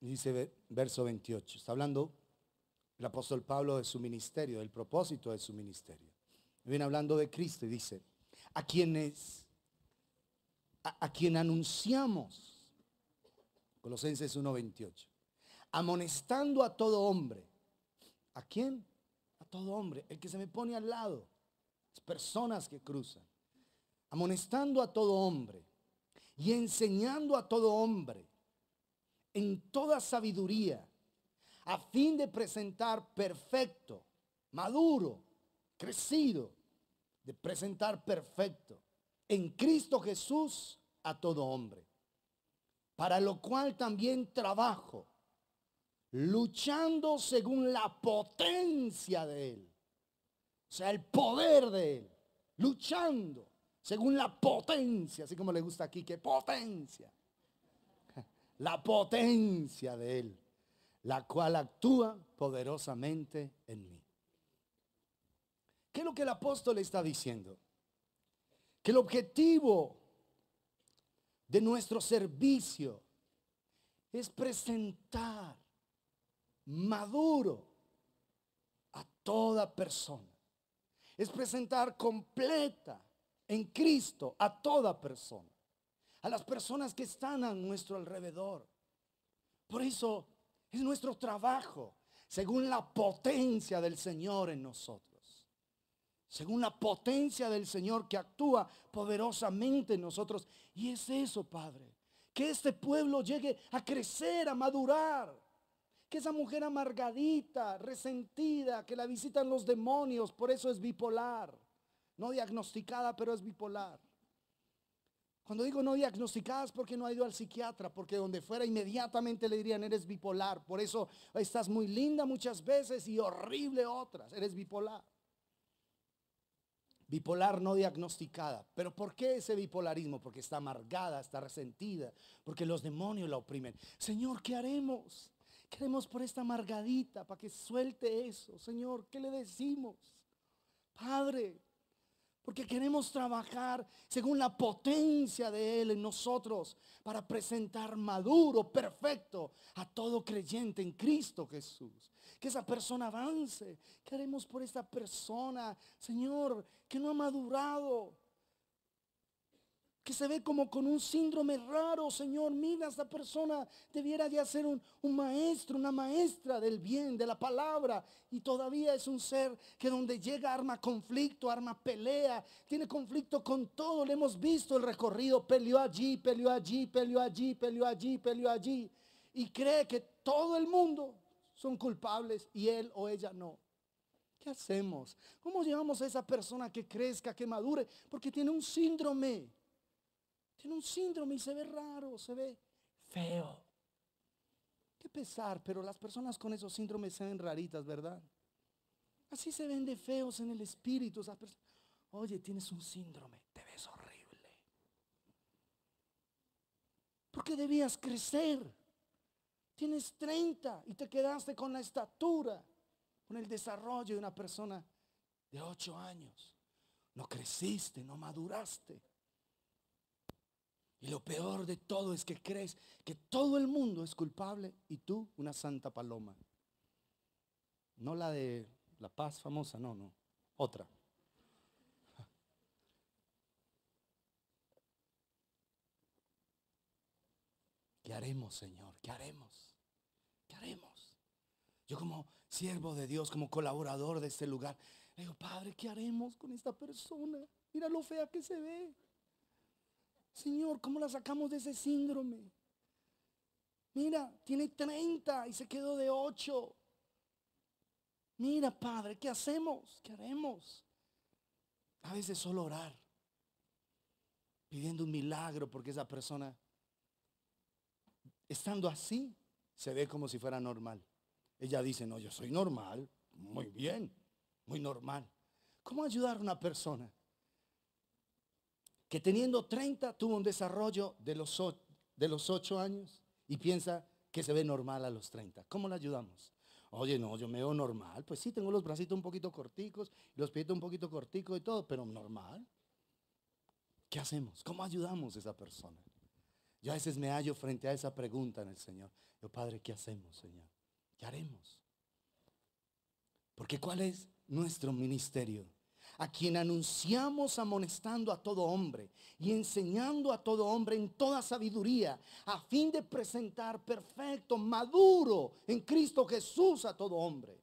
Dice verso 28. Está hablando el apóstol Pablo de su ministerio, del propósito de su ministerio. Viene hablando de Cristo y dice, a quienes, a, quien anunciamos, Colosenses 1.28, amonestando a todo hombre ¿A quién? A todo hombre, el que se me pone al lado, las personas que cruzan. Amonestando a todo hombre y enseñando a todo hombre en toda sabiduría, a fin de presentar perfecto, maduro, crecido, de presentar perfecto en Cristo Jesús a todo hombre, para lo cual también trabajo luchando según la potencia de Él. O sea, el poder de Él. Luchando según la potencia, así como le gusta aquí, que potencia. La potencia de Él, la cual actúa poderosamente en mí. ¿Qué es lo que el apóstol está diciendo? Que el objetivo de nuestro servicio es presentar maduro a toda persona. Es presentar completa en Cristo a toda persona, a las personas que están a nuestro alrededor. Por eso es nuestro trabajo, según la potencia del Señor en nosotros, según la potencia del Señor que actúa poderosamente en nosotros. Y es eso, Padre, que este pueblo llegue a crecer, a madurar que esa mujer amargadita, resentida, que la visitan los demonios, por eso es bipolar. No diagnosticada, pero es bipolar. Cuando digo no diagnosticadas porque no ha ido al psiquiatra, porque donde fuera inmediatamente le dirían, eres bipolar. Por eso estás muy linda muchas veces y horrible otras, eres bipolar. Bipolar no diagnosticada. ¿Pero por qué ese bipolarismo? Porque está amargada, está resentida, porque los demonios la oprimen. Señor, ¿qué haremos? Queremos por esta amargadita para que suelte eso. Señor, ¿qué le decimos? Padre, porque queremos trabajar según la potencia de Él en nosotros para presentar maduro, perfecto a todo creyente en Cristo Jesús. Que esa persona avance. Queremos por esta persona, Señor, que no ha madurado que se ve como con un síndrome raro, Señor. Mira, esta persona debiera de ser un, un, maestro, una maestra del bien, de la palabra. Y todavía es un ser que donde llega arma conflicto, arma pelea, tiene conflicto con todo. Le hemos visto el recorrido, peleó allí, peleó allí, peleó allí, peleó allí, peleó allí. Y cree que todo el mundo son culpables y él o ella no. ¿Qué hacemos? ¿Cómo llevamos a esa persona que crezca, que madure? Porque tiene un síndrome. Tiene un síndrome y se ve raro, se ve feo. Qué pesar, pero las personas con esos síndromes se ven raritas, ¿verdad? Así se ven de feos en el espíritu. Oye, tienes un síndrome, te ves horrible. Porque debías crecer. Tienes 30 y te quedaste con la estatura, con el desarrollo de una persona de 8 años. No creciste, no maduraste. Y lo peor de todo es que crees que todo el mundo es culpable y tú una santa paloma. No la de La Paz famosa, no, no. Otra. ¿Qué haremos, Señor? ¿Qué haremos? ¿Qué haremos? Yo como siervo de Dios, como colaborador de este lugar, le digo, Padre, ¿qué haremos con esta persona? Mira lo fea que se ve. Señor, ¿cómo la sacamos de ese síndrome? Mira, tiene 30 y se quedó de 8. Mira, Padre, ¿qué hacemos? ¿Qué haremos? A veces solo orar, pidiendo un milagro porque esa persona, estando así, se ve como si fuera normal. Ella dice, no, yo soy normal, muy bien, muy normal. ¿Cómo ayudar a una persona que teniendo 30 tuvo un desarrollo de los, de los 8 años y piensa que se ve normal a los 30. ¿Cómo le ayudamos? Oye, no, yo me veo normal. Pues sí, tengo los bracitos un poquito corticos, los pies un poquito corticos y todo, pero normal. ¿Qué hacemos? ¿Cómo ayudamos a esa persona? Yo a veces me hallo frente a esa pregunta en el Señor. Yo, Padre, ¿qué hacemos, Señor? ¿Qué haremos? Porque ¿cuál es nuestro ministerio? a quien anunciamos amonestando a todo hombre y enseñando a todo hombre en toda sabiduría, a fin de presentar perfecto, maduro en Cristo Jesús a todo hombre.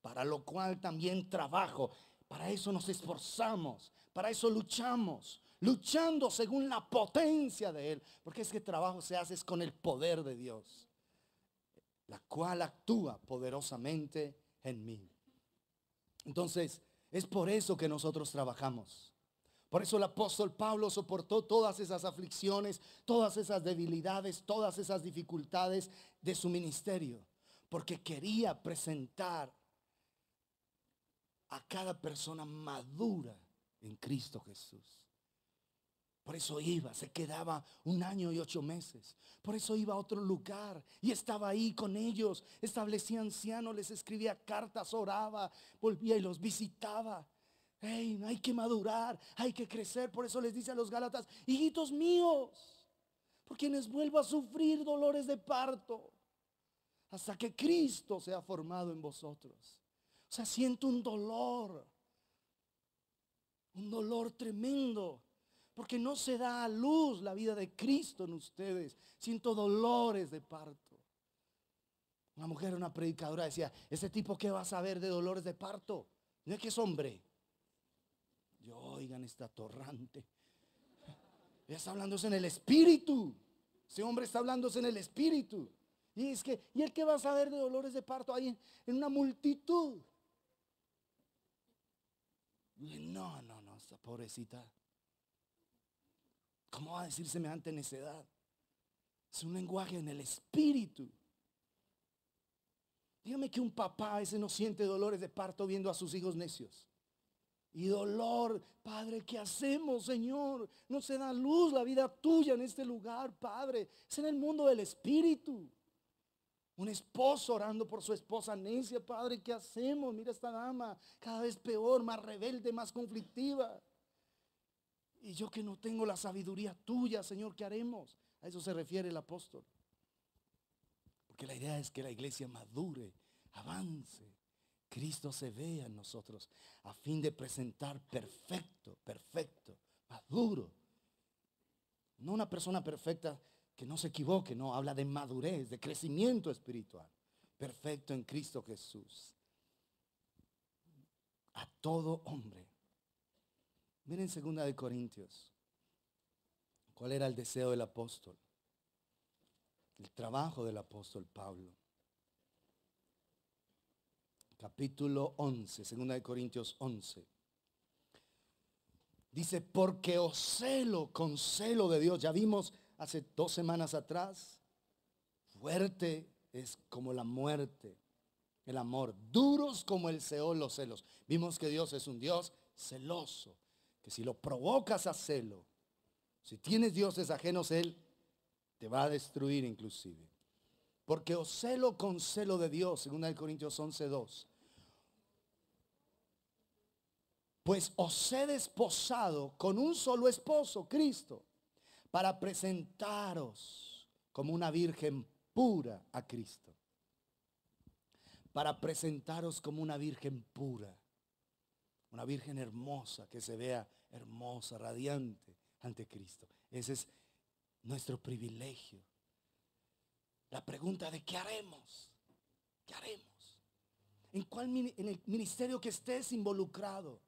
Para lo cual también trabajo, para eso nos esforzamos, para eso luchamos, luchando según la potencia de Él, porque es que trabajo se hace es con el poder de Dios, la cual actúa poderosamente en mí. Entonces, es por eso que nosotros trabajamos. Por eso el apóstol Pablo soportó todas esas aflicciones, todas esas debilidades, todas esas dificultades de su ministerio, porque quería presentar a cada persona madura en Cristo Jesús. Por eso iba, se quedaba un año y ocho meses. Por eso iba a otro lugar y estaba ahí con ellos. Establecía ancianos, les escribía cartas, oraba, volvía y los visitaba. hay que madurar, hay que crecer. Por eso les dice a los Gálatas, hijitos míos, por quienes vuelvo a sufrir dolores de parto, hasta que Cristo sea formado en vosotros. O sea, siento un dolor, un dolor tremendo porque no se da a luz la vida de Cristo en ustedes. Siento dolores de parto. Una mujer, una predicadora decía, ese tipo que va a saber de dolores de parto, no es que es hombre. Yo, oigan, está torrante. Ella está hablándose en el espíritu. Ese hombre está hablándose en el espíritu. Y es que, ¿y el qué va a saber de dolores de parto ahí en, una multitud? No, no, no, esa pobrecita. ¿Cómo va a decir semejante necedad? Es un lenguaje en el espíritu. Dígame que un papá a no siente dolores de parto viendo a sus hijos necios. Y dolor, Padre, ¿qué hacemos, Señor? No se da luz la vida tuya en este lugar, Padre. Es en el mundo del espíritu. Un esposo orando por su esposa necia, Padre, ¿qué hacemos? Mira esta dama, cada vez peor, más rebelde, más conflictiva. Y yo que no tengo la sabiduría tuya, Señor, ¿qué haremos? A eso se refiere el apóstol. Porque la idea es que la iglesia madure, avance. Cristo se vea en nosotros a fin de presentar perfecto, perfecto, maduro. No una persona perfecta que no se equivoque, no, habla de madurez, de crecimiento espiritual. Perfecto en Cristo Jesús. A todo hombre Miren segunda de Corintios. ¿Cuál era el deseo del apóstol? El trabajo del apóstol Pablo. Capítulo 11, segunda de Corintios 11. Dice, porque os celo con celo de Dios. Ya vimos hace dos semanas atrás, fuerte es como la muerte, el amor, duros como el Seol los celos. Vimos que Dios es un Dios celoso si lo provocas a celo, si tienes dioses ajenos, Él te va a destruir inclusive. Porque os celo con celo de Dios, según de Corintios 11, 2. Pues os he desposado con un solo esposo, Cristo, para presentaros como una virgen pura a Cristo. Para presentaros como una virgen pura, una virgen hermosa que se vea hermosa, radiante ante Cristo. Ese es nuestro privilegio. La pregunta de qué haremos, qué haremos, en cuál en el ministerio que estés involucrado,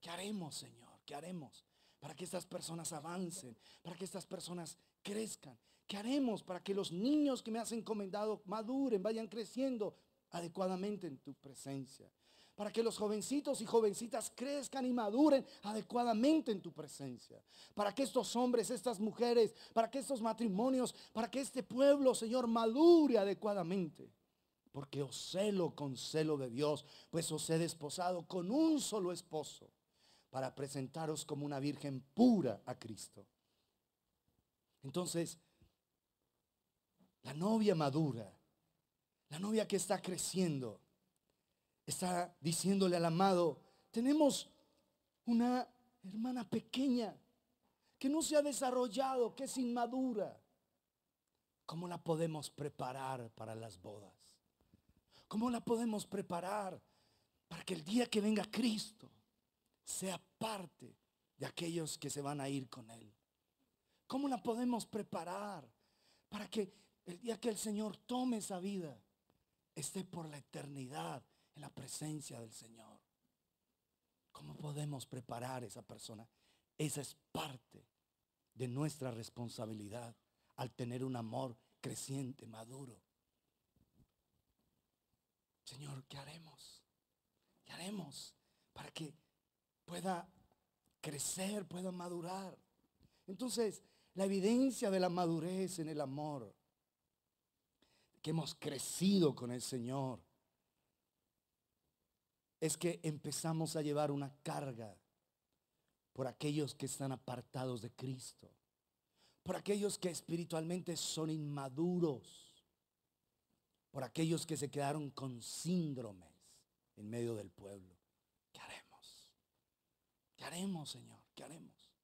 qué haremos, Señor, qué haremos para que estas personas avancen, para que estas personas crezcan, qué haremos para que los niños que me has encomendado maduren, vayan creciendo adecuadamente en tu presencia para que los jovencitos y jovencitas crezcan y maduren adecuadamente en tu presencia, para que estos hombres, estas mujeres, para que estos matrimonios, para que este pueblo, Señor, madure adecuadamente. Porque os celo con celo de Dios, pues os he desposado con un solo esposo para presentaros como una virgen pura a Cristo. Entonces, la novia madura, la novia que está creciendo, está diciéndole al amado, tenemos una hermana pequeña que no se ha desarrollado, que es inmadura. ¿Cómo la podemos preparar para las bodas? ¿Cómo la podemos preparar para que el día que venga Cristo sea parte de aquellos que se van a ir con Él? ¿Cómo la podemos preparar para que el día que el Señor tome esa vida esté por la eternidad la presencia del Señor. ¿Cómo podemos preparar a esa persona? Esa es parte de nuestra responsabilidad al tener un amor creciente, maduro. Señor, ¿qué haremos? ¿Qué haremos para que pueda crecer, pueda madurar? Entonces, la evidencia de la madurez en el amor, que hemos crecido con el Señor, es que empezamos a llevar una carga por aquellos que están apartados de Cristo, por aquellos que espiritualmente son inmaduros, por aquellos que se quedaron con síndromes en medio del pueblo. ¿Qué haremos? ¿Qué haremos, Señor? ¿Qué haremos?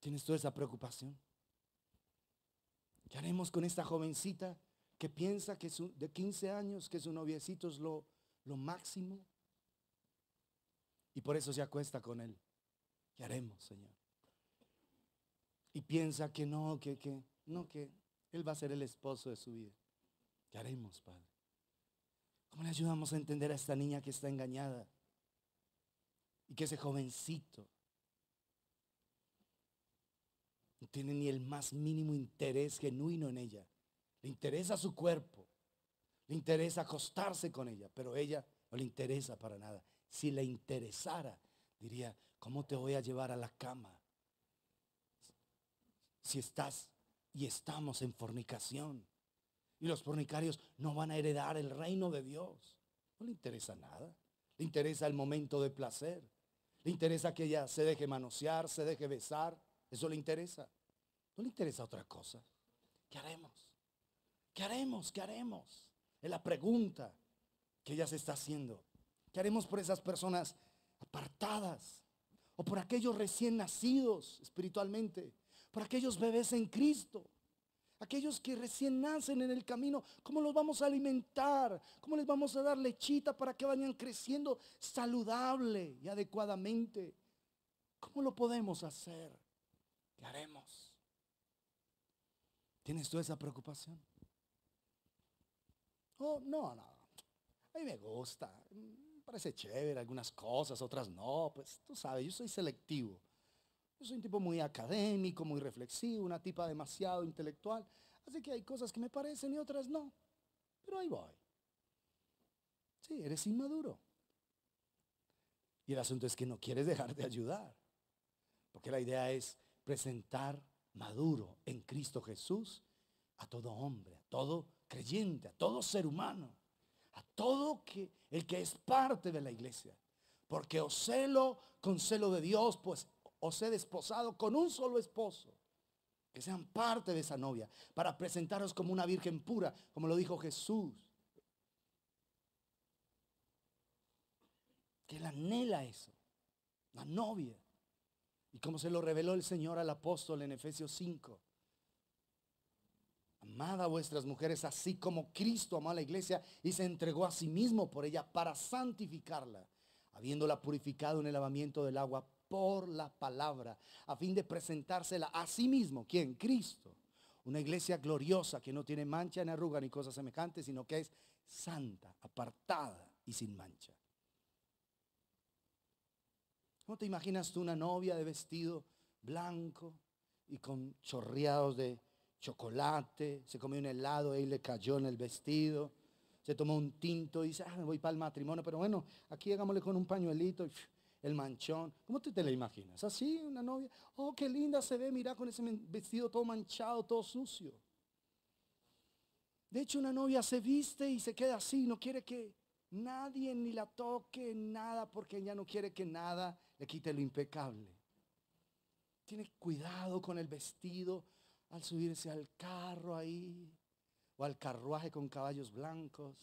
¿Tienes toda esa preocupación? ¿Qué haremos con esta jovencita que piensa que de 15 años que su noviecito es lo lo máximo. Y por eso se acuesta con él. ¿Qué haremos, Señor? Y piensa que no, que, que, no, que él va a ser el esposo de su vida. ¿Qué haremos, Padre? ¿Cómo le ayudamos a entender a esta niña que está engañada? Y que ese jovencito no tiene ni el más mínimo interés genuino en ella. Le interesa su cuerpo le interesa acostarse con ella, pero ella no le interesa para nada. Si le interesara, diría, ¿cómo te voy a llevar a la cama? Si estás y estamos en fornicación. Y los fornicarios no van a heredar el reino de Dios. No le interesa nada. Le interesa el momento de placer. Le interesa que ella se deje manosear, se deje besar. Eso le interesa. No le interesa otra cosa. ¿Qué haremos? ¿Qué haremos? ¿Qué haremos? Es la pregunta que ella se está haciendo. ¿Qué haremos por esas personas apartadas? O por aquellos recién nacidos espiritualmente. Por aquellos bebés en Cristo. Aquellos que recién nacen en el camino. ¿Cómo los vamos a alimentar? ¿Cómo les vamos a dar lechita para que vayan creciendo saludable y adecuadamente? ¿Cómo lo podemos hacer? ¿Qué haremos? ¿Tienes tú esa preocupación? Oh, no, no. A mí me gusta. Mm, parece chévere algunas cosas, otras no. Pues tú sabes, yo soy selectivo. Yo soy un tipo muy académico, muy reflexivo, una tipa demasiado intelectual. Así que hay cosas que me parecen y otras no. Pero ahí voy. Sí, eres inmaduro. Y el asunto es que no quieres dejar de ayudar. Porque la idea es presentar maduro en Cristo Jesús a todo hombre, a todo creyente, a todo ser humano, a todo que, el que es parte de la iglesia. Porque os celo con celo de Dios, pues os he desposado con un solo esposo. Que sean parte de esa novia, para presentaros como una virgen pura, como lo dijo Jesús. Que él anhela eso, la novia. Y como se lo reveló el Señor al apóstol en Efesios 5, Amada vuestras mujeres así como Cristo amó a la iglesia y se entregó a sí mismo por ella para santificarla, habiéndola purificado en el lavamiento del agua por la palabra, a fin de presentársela a sí mismo. ¿Quién? Cristo. Una iglesia gloriosa que no tiene mancha ni arruga ni cosas semejantes, sino que es santa, apartada y sin mancha. ¿Cómo te imaginas tú una novia de vestido blanco y con chorreados de chocolate, se comió un helado y le cayó en el vestido, se tomó un tinto y dice, ah, me voy para el matrimonio, pero bueno, aquí hagámosle con un pañuelito, el manchón. ¿Cómo tú te la imaginas? Así, una novia, oh, qué linda se ve, mira, con ese vestido todo manchado, todo sucio. De hecho, una novia se viste y se queda así, no quiere que nadie ni la toque, nada, porque ella no quiere que nada le quite lo impecable. Tiene cuidado con el vestido, al subirse al carro ahí, o al carruaje con caballos blancos.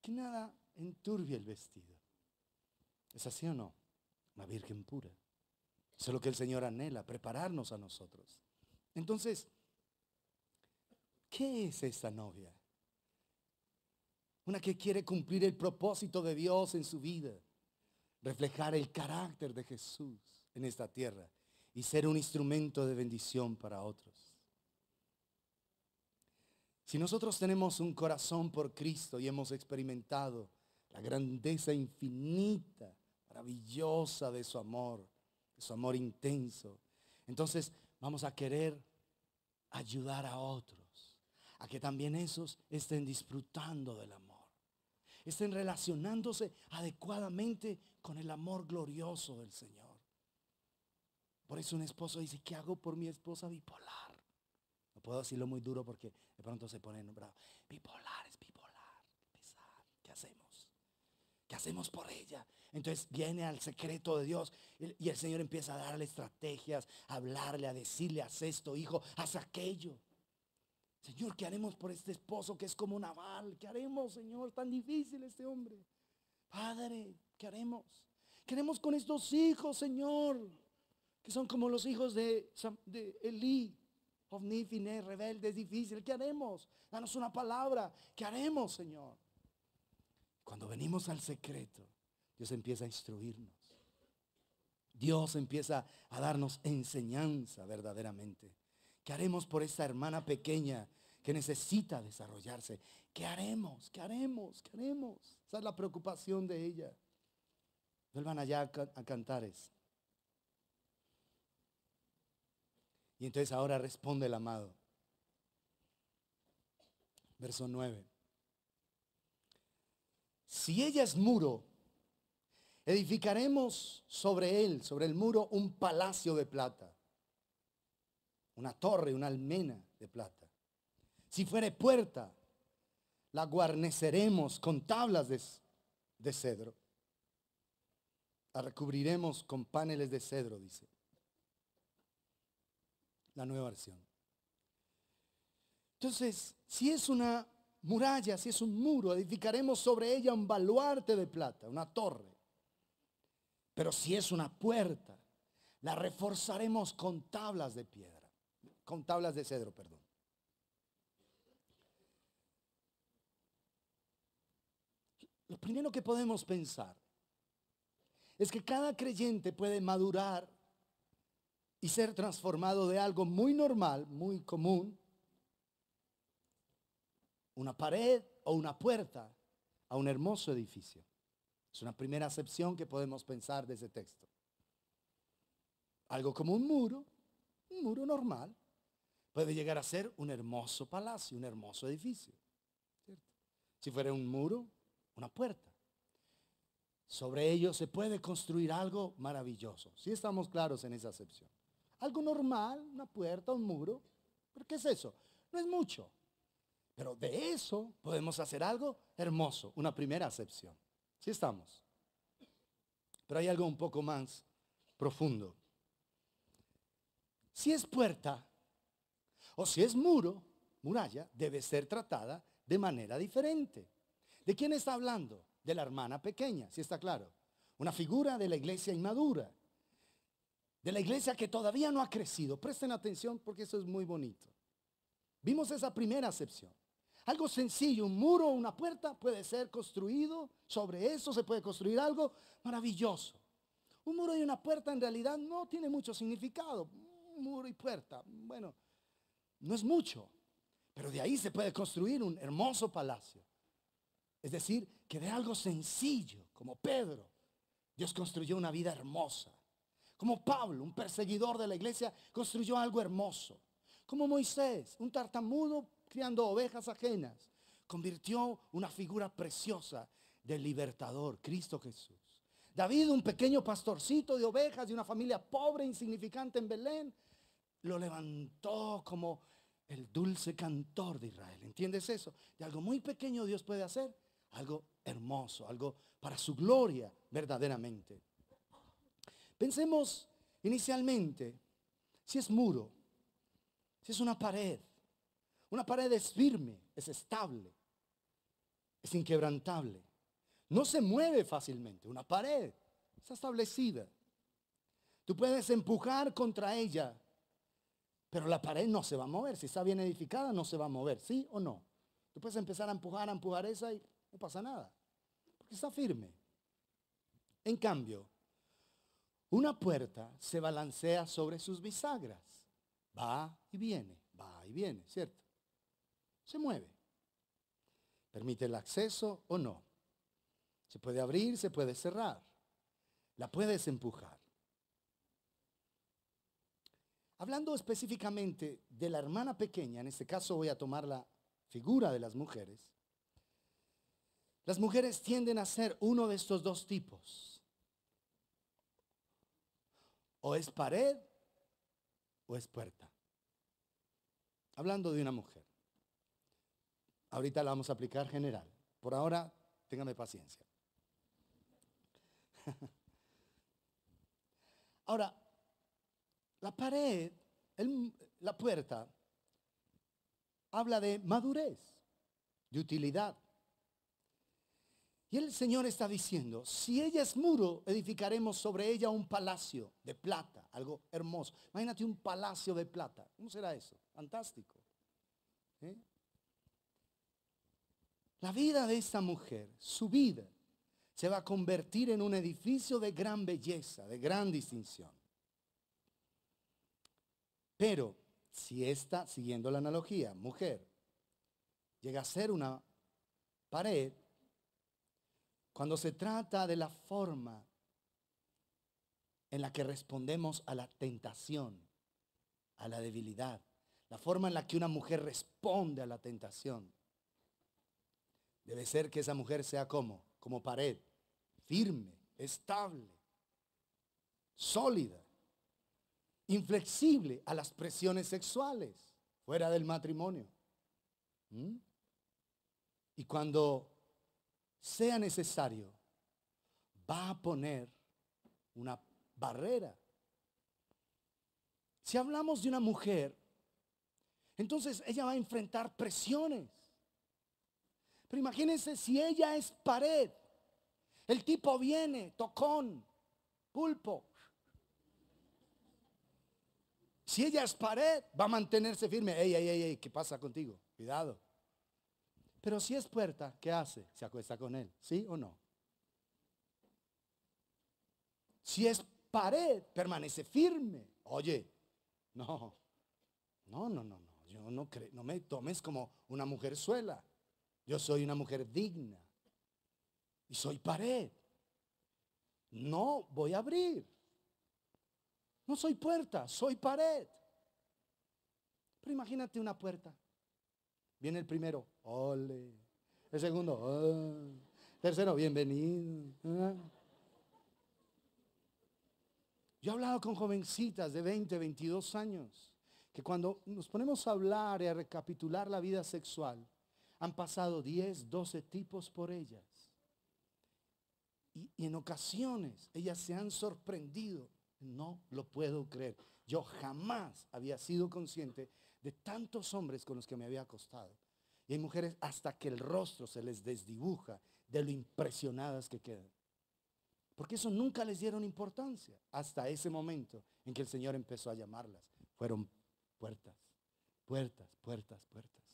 Que nada enturbia el vestido. ¿Es así o no? Una virgen pura. Eso es lo que el Señor anhela, prepararnos a nosotros. Entonces, ¿qué es esta novia? Una que quiere cumplir el propósito de Dios en su vida, reflejar el carácter de Jesús en esta tierra y ser un instrumento de bendición para otros. Si nosotros tenemos un corazón por Cristo y hemos experimentado la grandeza infinita, maravillosa de su amor, de su amor intenso, entonces vamos a querer ayudar a otros, a que también esos estén disfrutando del amor, estén relacionándose adecuadamente con el amor glorioso del Señor. Por eso un esposo dice, ¿qué hago por mi esposa bipolar? No puedo decirlo muy duro porque de pronto se pone en bravo. Bipolar es bipolar, ¿Qué hacemos? ¿Qué hacemos por ella? Entonces viene al secreto de Dios y el Señor empieza a darle estrategias, a hablarle, a decirle, haz esto, hijo, haz aquello. Señor, ¿qué haremos por este esposo que es como un aval? ¿Qué haremos, Señor? Tan difícil este hombre. Padre, ¿qué haremos? ¿Qué haremos con estos hijos, Señor? que son como los hijos de, de Elí, Ovni, rebelde es difícil. ¿Qué haremos? Danos una palabra. ¿Qué haremos, Señor? Cuando venimos al secreto, Dios empieza a instruirnos. Dios empieza a darnos enseñanza verdaderamente. ¿Qué haremos por esta hermana pequeña que necesita desarrollarse? ¿Qué haremos? ¿Qué haremos? ¿Qué haremos? Esa es la preocupación de ella. Vuelvan allá a, cantar eso. Y entonces ahora responde el amado. Verso 9. Si ella es muro, edificaremos sobre él, sobre el muro, un palacio de plata, una torre, una almena de plata. Si fuere puerta, la guarneceremos con tablas de, de cedro. La recubriremos con paneles de cedro, dice la nueva versión. Entonces, si es una muralla, si es un muro, edificaremos sobre ella un baluarte de plata, una torre. Pero si es una puerta, la reforzaremos con tablas de piedra, con tablas de cedro, perdón. Lo primero que podemos pensar es que cada creyente puede madurar y ser transformado de algo muy normal, muy común, una pared o una puerta, a un hermoso edificio. Es una primera acepción que podemos pensar de ese texto. Algo como un muro, un muro normal, puede llegar a ser un hermoso palacio, un hermoso edificio. Si fuera un muro, una puerta. Sobre ello se puede construir algo maravilloso, si estamos claros en esa acepción. Algo normal, una puerta, un muro. ¿Pero qué es eso? No es mucho. Pero de eso podemos hacer algo hermoso, una primera acepción. Sí estamos. Pero hay algo un poco más profundo. Si es puerta o si es muro, muralla, debe ser tratada de manera diferente. ¿De quién está hablando? De la hermana pequeña, si está claro. Una figura de la iglesia inmadura, de la iglesia que todavía no ha crecido. Presten atención porque eso es muy bonito. Vimos esa primera acepción. Algo sencillo, un muro, o una puerta puede ser construido, sobre eso se puede construir algo maravilloso. Un muro y una puerta en realidad no tiene mucho significado. Muro y puerta, bueno, no es mucho, pero de ahí se puede construir un hermoso palacio. Es decir, que de algo sencillo, como Pedro, Dios construyó una vida hermosa como Pablo, un perseguidor de la iglesia, construyó algo hermoso. Como Moisés, un tartamudo criando ovejas ajenas, convirtió una figura preciosa del libertador, Cristo Jesús. David, un pequeño pastorcito de ovejas de una familia pobre, insignificante en Belén, lo levantó como el dulce cantor de Israel. ¿Entiendes eso? De algo muy pequeño Dios puede hacer algo hermoso, algo para su gloria verdaderamente. Pensemos inicialmente, si es muro, si es una pared, una pared es firme, es estable, es inquebrantable, no se mueve fácilmente, una pared está establecida. Tú puedes empujar contra ella, pero la pared no se va a mover, si está bien edificada no se va a mover, ¿sí o no? Tú puedes empezar a empujar, a empujar esa y no pasa nada, porque está firme. En cambio, una puerta se balancea sobre sus bisagras. Va y viene, va y viene, ¿cierto? Se mueve. Permite el acceso o no. Se puede abrir, se puede cerrar. La puedes empujar. Hablando específicamente de la hermana pequeña, en este caso voy a tomar la figura de las mujeres. Las mujeres tienden a ser uno de estos dos tipos o es pared o es puerta. Hablando de una mujer. Ahorita la vamos a aplicar general. Por ahora, téngame paciencia. Ahora, la pared, la puerta, habla de madurez, de utilidad. Y el Señor está diciendo, si ella es muro, edificaremos sobre ella un palacio de plata, algo hermoso. Imagínate un palacio de plata. ¿Cómo será eso? Fantástico. ¿Eh? La vida de esta mujer, su vida, se va a convertir en un edificio de gran belleza, de gran distinción. Pero si esta, siguiendo la analogía, mujer, llega a ser una pared, cuando se trata de la forma en la que respondemos a la tentación, a la debilidad, la forma en la que una mujer responde a la tentación, debe ser que esa mujer sea como, como pared, firme, estable, sólida, inflexible a las presiones sexuales fuera del matrimonio. ¿Mm? Y cuando sea necesario, va a poner una barrera. Si hablamos de una mujer, entonces ella va a enfrentar presiones. Pero imagínense si ella es pared, el tipo viene, tocón, pulpo. Si ella es pared, va a mantenerse firme. Ey, ey, ey, ey, ¿qué pasa contigo? Cuidado. Pero si es puerta, ¿qué hace? Se acuesta con él, ¿sí o no? Si es pared, permanece firme. Oye, no, no, no, no, no. Yo no creo, no me tomes como una mujer suela. Yo soy una mujer digna. Y soy pared. No voy a abrir. No soy puerta, soy pared. Pero imagínate una puerta. Viene el primero, ole. El segundo, tercero, bienvenido. Ah. Yo he hablado con jovencitas de 20, 22 años, que cuando nos ponemos a hablar y a recapitular la vida sexual, han pasado 10, 12 tipos por ellas. y, en ocasiones ellas se han sorprendido. No lo puedo creer. Yo jamás había sido consciente de tantos hombres con los que me había acostado. Y hay mujeres hasta que el rostro se les desdibuja de lo impresionadas que quedan. Porque eso nunca les dieron importancia hasta ese momento en que el Señor empezó a llamarlas. Fueron puertas, puertas, puertas, puertas.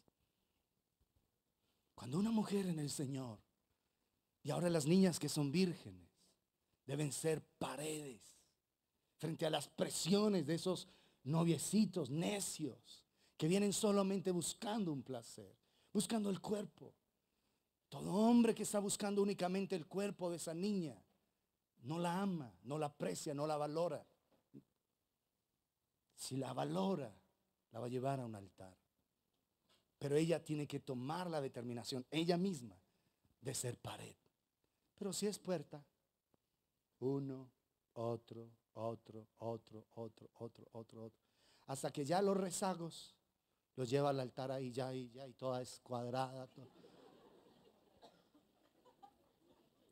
Cuando una mujer en el Señor, y ahora las niñas que son vírgenes, deben ser paredes frente a las presiones de esos noviecitos necios que vienen solamente buscando un placer, buscando el cuerpo. Todo hombre que está buscando únicamente el cuerpo de esa niña, no la ama, no la aprecia, no la valora. Si la valora, la va a llevar a un altar. Pero ella tiene que tomar la determinación, ella misma, de ser pared. Pero si es puerta, uno, otro, otro, otro, otro, otro, otro, otro, hasta que ya los rezagos lo lleva al altar ahí, ya, y ya, y toda escuadrada. cuadrada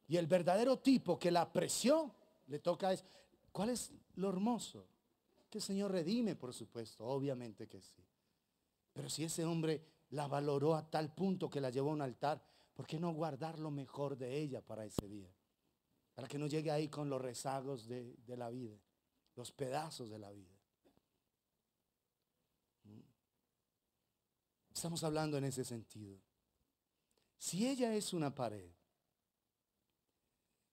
Y el verdadero tipo que la apreció le toca es, ¿cuál es lo hermoso? Que el Señor redime, por supuesto, obviamente que sí. Pero si ese hombre la valoró a tal punto que la llevó a un altar, ¿por qué no guardar lo mejor de ella para ese día? Para que no llegue ahí con los rezagos de la vida, los pedazos de la vida. Estamos hablando en ese sentido. Si ella es una pared,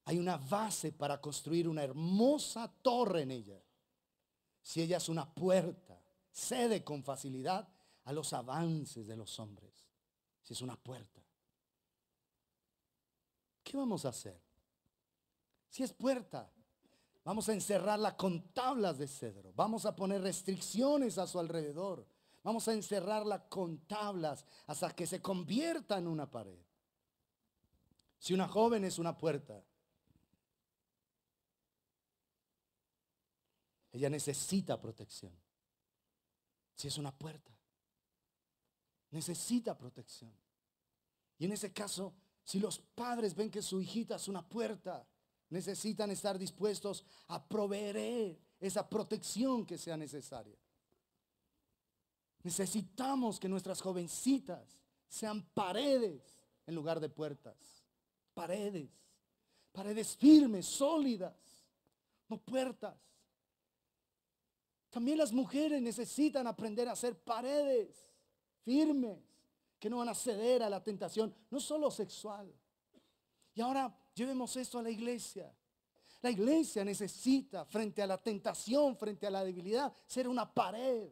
hay una base para construir una hermosa torre en ella. Si ella es una puerta, cede con facilidad a los avances de los hombres. Si es una puerta. ¿Qué vamos a hacer? Si es puerta, vamos a encerrarla con tablas de cedro. Vamos a poner restricciones a su alrededor. Vamos a encerrarla con tablas hasta que se convierta en una pared. Si una joven es una puerta, ella necesita protección. Si es una puerta, necesita protección. Y en ese caso, si los padres ven que su hijita es una puerta, necesitan estar dispuestos a proveer esa protección que sea necesaria. Necesitamos que nuestras jovencitas sean paredes en lugar de puertas. Paredes. Paredes firmes, sólidas, no puertas. También las mujeres necesitan aprender a ser paredes firmes que no van a ceder a la tentación, no solo sexual. Y ahora llevemos esto a la iglesia. La iglesia necesita, frente a la tentación, frente a la debilidad, ser una pared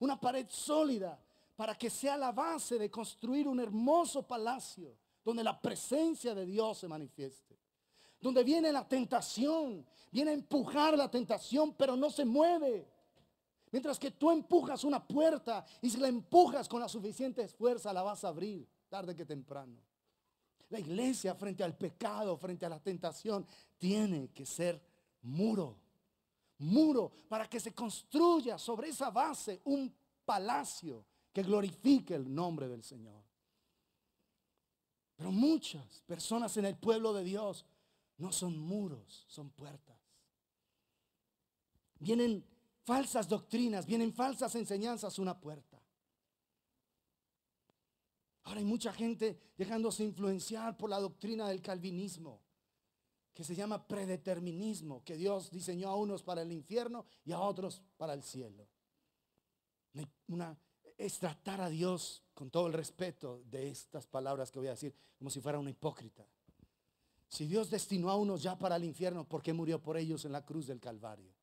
una pared sólida para que sea la base de construir un hermoso palacio donde la presencia de Dios se manifieste. Donde viene la tentación, viene a empujar la tentación, pero no se mueve. Mientras que tú empujas una puerta y si la empujas con la suficiente fuerza la vas a abrir tarde que temprano. La iglesia frente al pecado, frente a la tentación, tiene que ser muro muro, para que se construya sobre esa base un palacio que glorifique el nombre del Señor. Pero muchas personas en el pueblo de Dios no son muros, son puertas. Vienen falsas doctrinas, vienen falsas enseñanzas, una puerta. Ahora hay mucha gente dejándose influenciar por la doctrina del calvinismo que se llama predeterminismo, que Dios diseñó a unos para el infierno y a otros para el cielo. Una, es tratar a Dios con todo el respeto de estas palabras que voy a decir, como si fuera una hipócrita. Si Dios destinó a unos ya para el infierno, ¿por qué murió por ellos en la cruz del Calvario?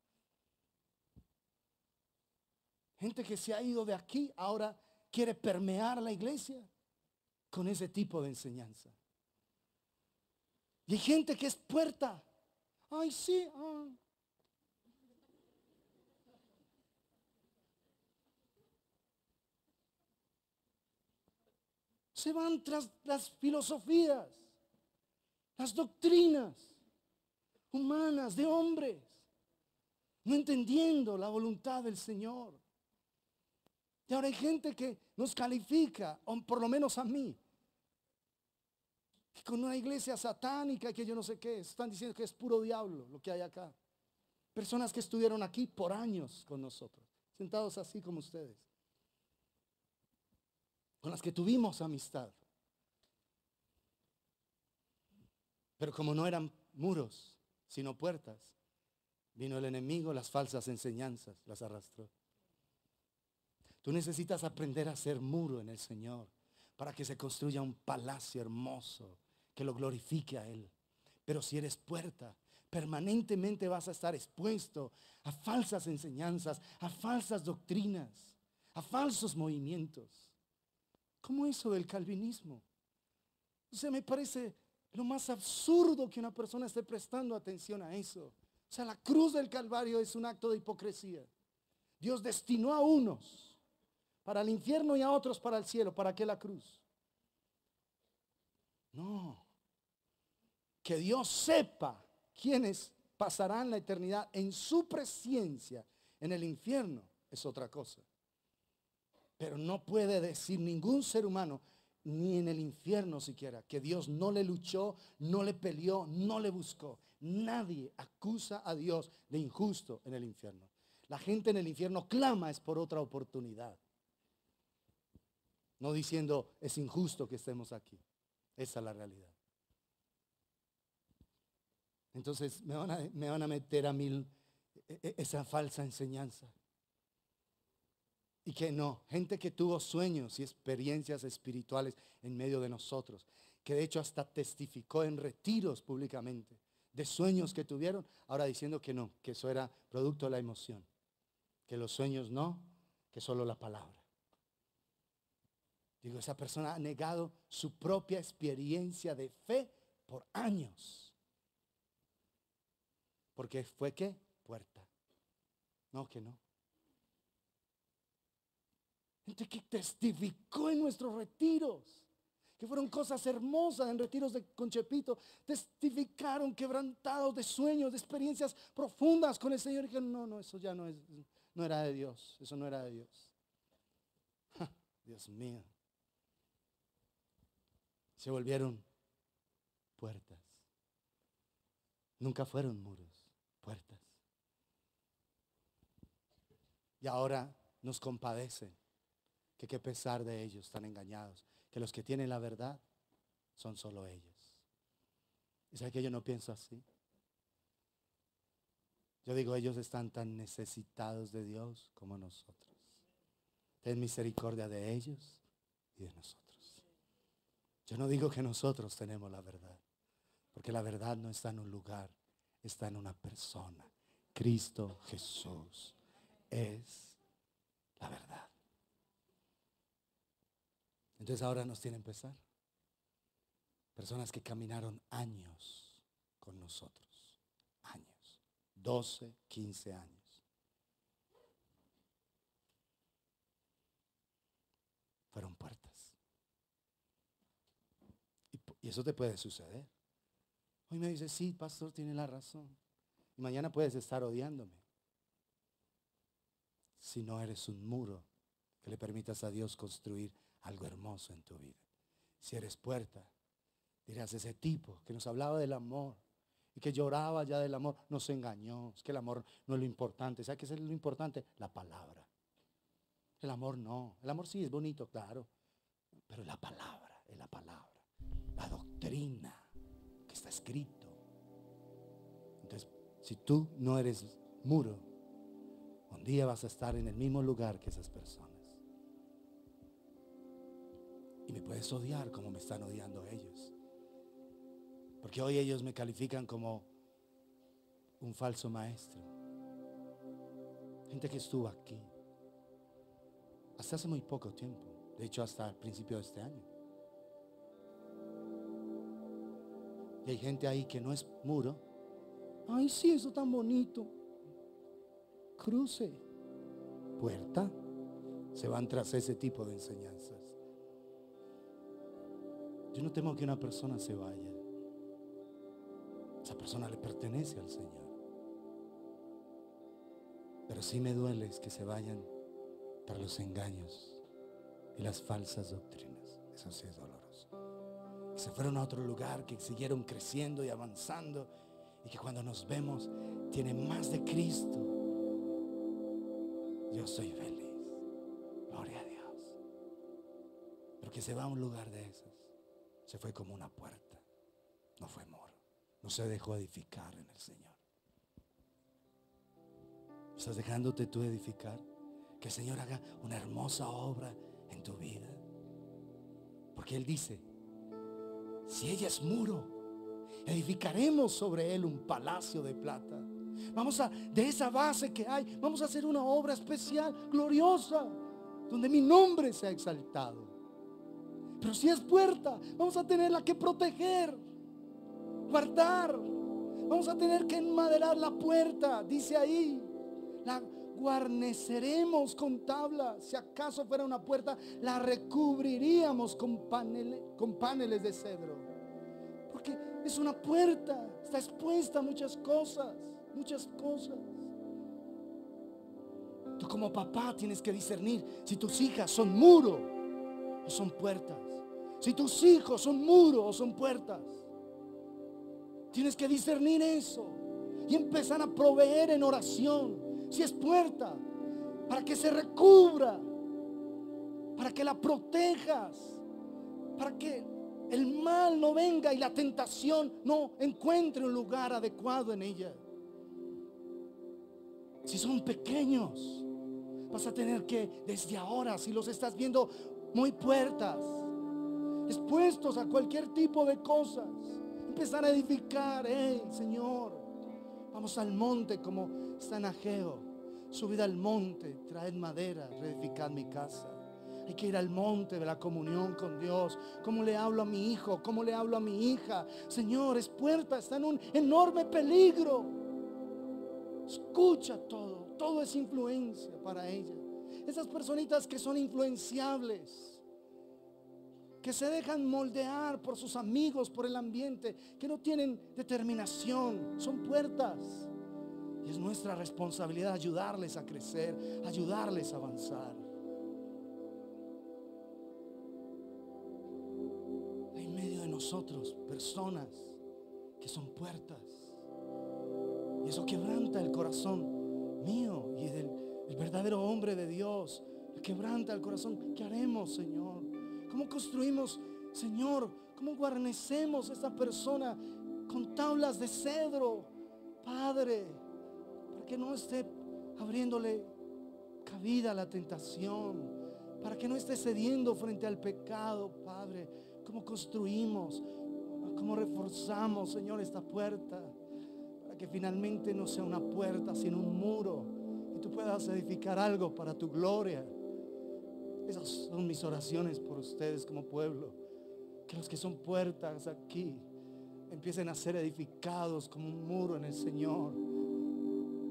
Gente que se ha ido de aquí ahora quiere permear la iglesia con ese tipo de enseñanza. Y hay gente que es puerta. Ay, sí. Ah. Se van tras las filosofías, las doctrinas humanas de hombres, no entendiendo la voluntad del Señor. Y ahora hay gente que nos califica, o por lo menos a mí, con una iglesia satánica que yo no sé qué, están diciendo que es puro diablo lo que hay acá. Personas que estuvieron aquí por años con nosotros, sentados así como ustedes, con las que tuvimos amistad. Pero como no eran muros, sino puertas, vino el enemigo, las falsas enseñanzas, las arrastró. Tú necesitas aprender a ser muro en el Señor para que se construya un palacio hermoso que lo glorifique a Él. Pero si eres puerta, permanentemente vas a estar expuesto a falsas enseñanzas, a falsas doctrinas, a falsos movimientos. Como eso del calvinismo. O sea, me parece lo más absurdo que una persona esté prestando atención a eso. O sea, la cruz del Calvario es un acto de hipocresía. Dios destinó a unos para el infierno y a otros para el cielo. ¿Para qué la cruz? No. Que Dios sepa quiénes pasarán la eternidad en su presencia en el infierno es otra cosa. Pero no puede decir ningún ser humano, ni en el infierno siquiera, que Dios no le luchó, no le peleó, no le buscó. Nadie acusa a Dios de injusto en el infierno. La gente en el infierno clama es por otra oportunidad no diciendo es injusto que estemos aquí. Esa es la realidad. Entonces me van a, a meter a mil e, e, esa falsa enseñanza. Y que no, gente que tuvo sueños y experiencias espirituales en medio de nosotros, que de hecho hasta testificó en retiros públicamente de sueños que tuvieron, ahora diciendo que no, que eso era producto de la emoción, que los sueños no, que solo la palabra. Digo, esa persona ha negado su propia experiencia de fe por años. Porque fue qué? Puerta. No, que no. Gente que testificó en nuestros retiros, que fueron cosas hermosas en retiros de Conchepito, testificaron quebrantados de sueños, de experiencias profundas con el Señor. que no, no, eso ya no, es, no era de Dios, eso no era de Dios. Dios mío se volvieron puertas. Nunca fueron muros, puertas. Y ahora nos compadecen que qué pesar de ellos están engañados, que los que tienen la verdad son solo ellos. Y sabe que yo no pienso así. Yo digo, ellos están tan necesitados de Dios como nosotros. Ten misericordia de ellos y de nosotros. Yo no digo que nosotros tenemos la verdad, porque la verdad no está en un lugar, está en una persona. Cristo Jesús es la verdad. Entonces ahora nos tiene que empezar. Personas que caminaron años con nosotros. Años. 12, 15 años. Fueron puertas. Y eso te puede suceder. Hoy me dice, sí, pastor, tiene la razón. mañana puedes estar odiándome. Si no eres un muro que le permitas a Dios construir algo hermoso en tu vida. Si eres puerta, dirás, ese tipo que nos hablaba del amor y que lloraba ya del amor, nos engañó. Es que el amor no es lo importante. ¿Sabes qué es lo importante? La palabra. El amor no. El amor sí es bonito, claro. Pero la palabra, es la palabra doctrina que está escrito. Entonces, si tú no eres muro, un día vas a estar en el mismo lugar que esas personas. Y me puedes odiar como me están odiando ellos. Porque hoy ellos me califican como un falso maestro. Gente que estuvo aquí. Hasta hace muy poco tiempo. De hecho, hasta el principio de este año. Y hay gente ahí que no es muro. Ay, sí, eso tan bonito. Cruce, puerta. Se van tras ese tipo de enseñanzas. Yo no temo que una persona se vaya. Esa persona le pertenece al Señor. Pero sí me duele es que se vayan para los engaños y las falsas doctrinas. Eso sí es dolor se fueron a otro lugar, que siguieron creciendo y avanzando y que cuando nos vemos tiene más de Cristo. Yo soy feliz. Gloria a Dios. Pero se va a un lugar de esos. Se fue como una puerta. No fue moro. No se dejó edificar en el Señor. ¿Estás dejándote tú edificar? Que el Señor haga una hermosa obra en tu vida. Porque Él dice, si ella es muro, edificaremos sobre él un palacio de plata. Vamos a, de esa base que hay, vamos a hacer una obra especial, gloriosa, donde mi nombre sea exaltado. Pero si es puerta, vamos a tenerla que proteger, guardar. Vamos a tener que enmaderar la puerta, dice ahí. La guarneceremos con tablas. Si acaso fuera una puerta, la recubriríamos con, con paneles de cedro. Es una puerta. Está expuesta a muchas cosas. Muchas cosas. Tú como papá tienes que discernir si tus hijas son muro o son puertas. Si tus hijos son muro o son puertas. Tienes que discernir eso y empezar a proveer en oración. Si es puerta, para que se recubra, para que la protejas, para que el mal no venga y la tentación no encuentre un lugar adecuado en ella. Si son pequeños, vas a tener que desde ahora, si los estás viendo muy puertas, expuestos a cualquier tipo de cosas, empezar a edificar, el Señor, vamos al monte como Sanajeo, subid al monte, traed madera, reedificad mi casa. Hay que ir al monte de la comunión con Dios. Como le hablo a mi hijo? como le hablo a mi hija? Señor, es puerta, está en un enorme peligro. Escucha todo, todo es influencia para ella. Esas personitas que son influenciables que se dejan moldear por sus amigos, por el ambiente, que no tienen determinación, son puertas. Y es nuestra responsabilidad ayudarles a crecer, ayudarles a avanzar. nosotros personas que son puertas. Y eso quebranta el corazón mío y del el verdadero hombre de Dios. Quebranta el corazón. ¿Qué haremos, Señor? ¿Cómo construimos, Señor? ¿Cómo guarnecemos esta persona con tablas de cedro, Padre? Para que no esté abriéndole cabida a la tentación. Para que no esté cediendo frente al pecado, Padre cómo construimos, cómo reforzamos, Señor, esta puerta, para que finalmente no sea una puerta, sino un muro, y tú puedas edificar algo para tu gloria. Esas son mis oraciones por ustedes como pueblo, que los que son puertas aquí empiecen a ser edificados como un muro en el Señor.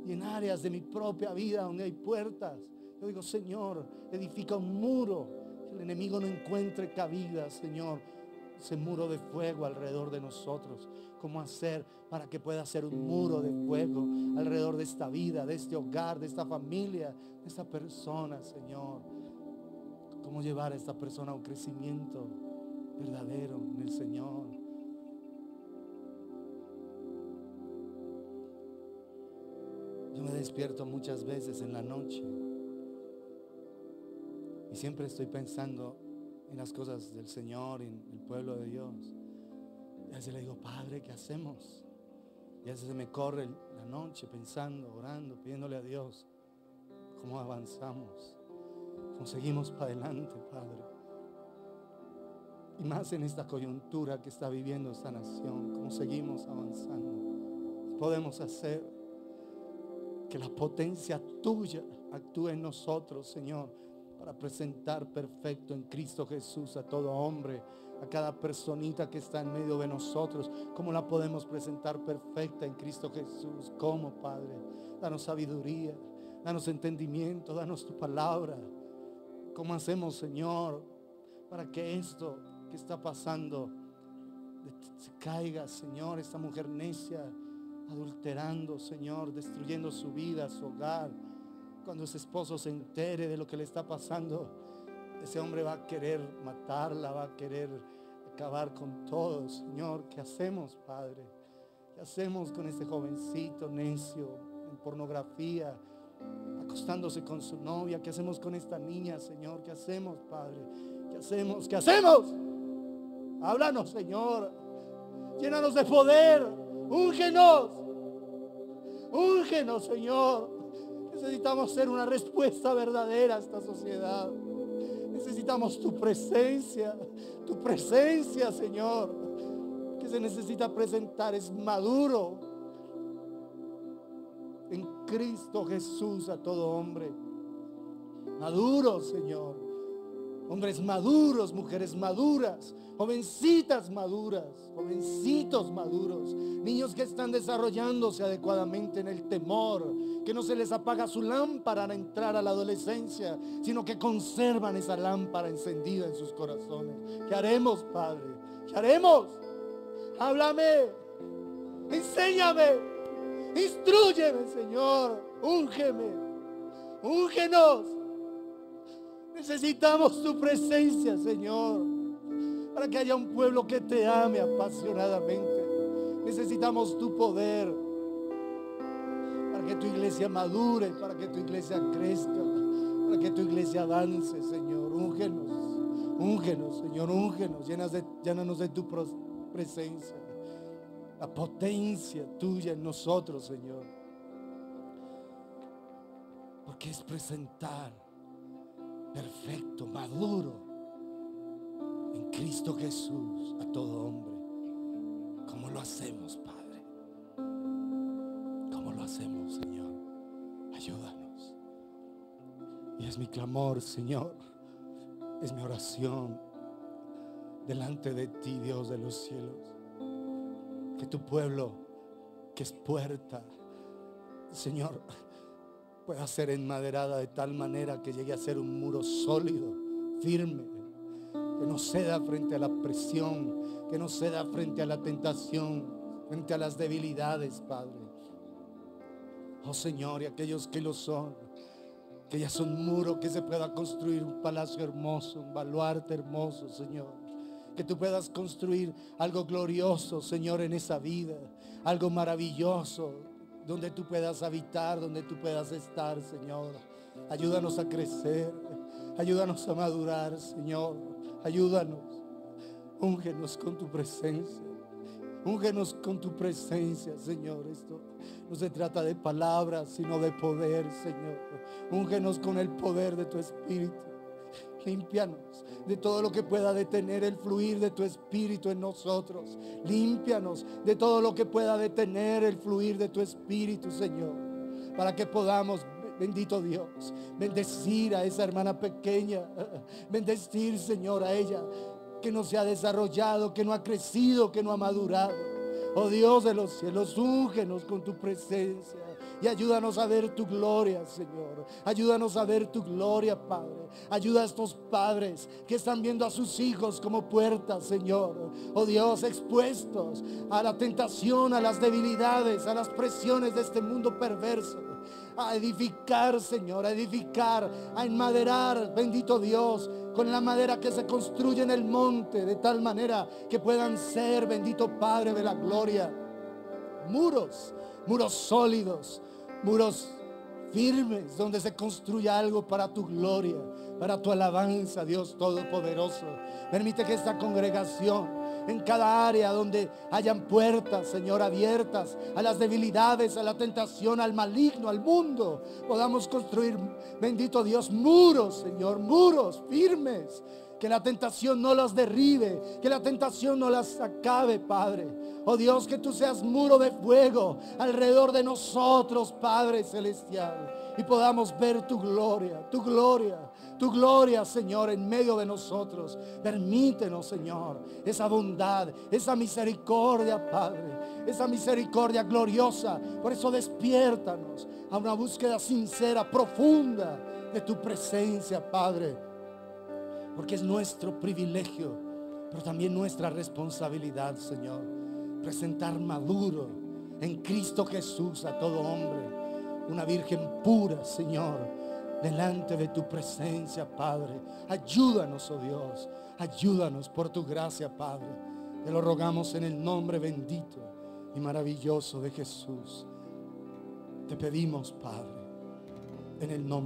Y en áreas de mi propia vida donde hay puertas, yo digo, Señor, edifica un muro el enemigo no encuentre cabida, Señor, ese muro de fuego alrededor de nosotros. ¿Cómo hacer para que pueda ser un muro de fuego alrededor de esta vida, de este hogar, de esta familia, de esta persona, Señor? ¿Cómo llevar a esta persona a un crecimiento verdadero en el Señor? Yo me despierto muchas veces en la noche y siempre estoy pensando en las cosas del Señor, en el pueblo de Dios. Y a veces le digo, Padre, ¿qué hacemos? Y a veces se me corre la noche pensando, orando, pidiéndole a Dios cómo avanzamos, cómo seguimos para adelante, Padre. Y más en esta coyuntura que está viviendo esta nación, cómo seguimos avanzando. Podemos hacer que la potencia tuya actúe en nosotros, Señor para presentar perfecto en Cristo Jesús a todo hombre, a cada personita que está en medio de nosotros. ¿Cómo la podemos presentar perfecta en Cristo Jesús? ¿Cómo, Padre? Danos sabiduría, danos entendimiento, danos tu palabra. ¿Cómo hacemos, Señor, para que esto que está pasando se caiga, Señor, esta mujer necia, adulterando, Señor, destruyendo su vida, su hogar? Cuando su esposo se entere de lo que le está pasando, ese hombre va a querer matarla, va a querer acabar con todo. Señor, ¿qué hacemos, Padre? ¿Qué hacemos con este jovencito necio en pornografía? acostándose con su novia. ¿Qué hacemos con esta niña, Señor? ¿Qué hacemos, Padre? ¿Qué hacemos? ¿Qué hacemos? Háblanos, Señor. Llénanos de poder. Úngenos. Úngenos, Señor. Necesitamos ser una respuesta verdadera a esta sociedad. Necesitamos tu presencia, tu presencia, Señor, que se necesita presentar, es maduro en Cristo Jesús a todo hombre. Maduro Señor. Hombres maduros, mujeres maduras, jovencitas maduras, jovencitos maduros, niños que están desarrollándose adecuadamente en el temor, que no se les apaga su lámpara al entrar a la adolescencia, sino que conservan esa lámpara encendida en sus corazones. ¿Qué haremos, Padre? ¿Qué haremos? Háblame, enséñame, instruyeme, Señor, úngeme, úngenos. Necesitamos tu presencia, Señor, para que haya un pueblo que te ame apasionadamente. Necesitamos tu poder para que tu iglesia madure, para que tu iglesia crezca, para que tu iglesia avance, Señor. Úngenos, úngenos, Señor, úngenos, llenas de, llénanos de tu presencia, la potencia tuya en nosotros, Señor. Porque es presentar perfecto, maduro, en Cristo Jesús a todo hombre, como lo hacemos, hacemos, Señor. Ayúdanos. Y es mi clamor, Señor. Es mi oración delante de ti, Dios de los cielos. Que tu pueblo, que es puerta, Señor, pueda ser enmaderada de tal manera que llegue a ser un muro sólido, firme, que no ceda frente a la presión, que no ceda frente a la tentación, frente a las debilidades, Padre. Oh Señor, y aquellos que lo son, que ya son muro, que se pueda construir un palacio hermoso, un baluarte hermoso, Señor. Que tú puedas construir algo glorioso, Señor, en esa vida, algo maravilloso, donde tú puedas habitar, donde tú puedas estar, Señor. Ayúdanos a crecer, ayúdanos a madurar, Señor. Ayúdanos, úngenos con tu presencia. Úngenos con tu presencia, Señor. Esto no se trata de palabras, sino de poder, Señor. Úngenos con el poder de tu Espíritu. Límpianos de todo lo que pueda detener el fluir de tu espíritu en nosotros. Límpianos de todo lo que pueda detener el fluir de tu espíritu, Señor. Para que podamos Bendito Dios, bendecir a esa hermana pequeña, bendecir Señor a ella que no se ha desarrollado, que no ha crecido, que no ha madurado. Oh Dios de los cielos, úngenos con tu presencia y ayúdanos a ver tu gloria, Señor. Ayúdanos a ver tu gloria, Padre. Ayuda a estos padres que están viendo a sus hijos como puertas, Señor. Oh Dios, expuestos a la tentación, a las debilidades, a las presiones de este mundo perverso a edificar, Señor, a edificar, a enmaderar, bendito Dios, con la madera que se construye en el monte, de tal manera que puedan ser, bendito Padre de la gloria, muros, muros sólidos, muros firmes, donde se construya algo para tu gloria, para tu alabanza, Dios Todopoderoso. Permite que esta congregación en cada área donde hayan puertas, Señor, abiertas a las debilidades, a la tentación, al maligno, al mundo. Podamos construir, bendito Dios, muros, Señor, muros firmes. Que la tentación no las derribe, que la tentación no las acabe, Padre. Oh Dios, que tú seas muro de fuego alrededor de nosotros, Padre Celestial. Y podamos ver tu gloria, tu gloria tu gloria, Señor, en medio de nosotros. Permítenos, Señor, esa bondad, esa misericordia, Padre, esa misericordia gloriosa. Por eso despiértanos a una búsqueda sincera, profunda de tu presencia, Padre. Porque es nuestro privilegio, pero también nuestra responsabilidad, Señor, presentar maduro en Cristo Jesús a todo hombre. Una virgen pura, Señor delante de tu presencia, Padre. Ayúdanos, oh Dios. Ayúdanos por tu gracia, Padre. Te lo rogamos en el nombre bendito y maravilloso de Jesús. Te pedimos, Padre, en el nombre.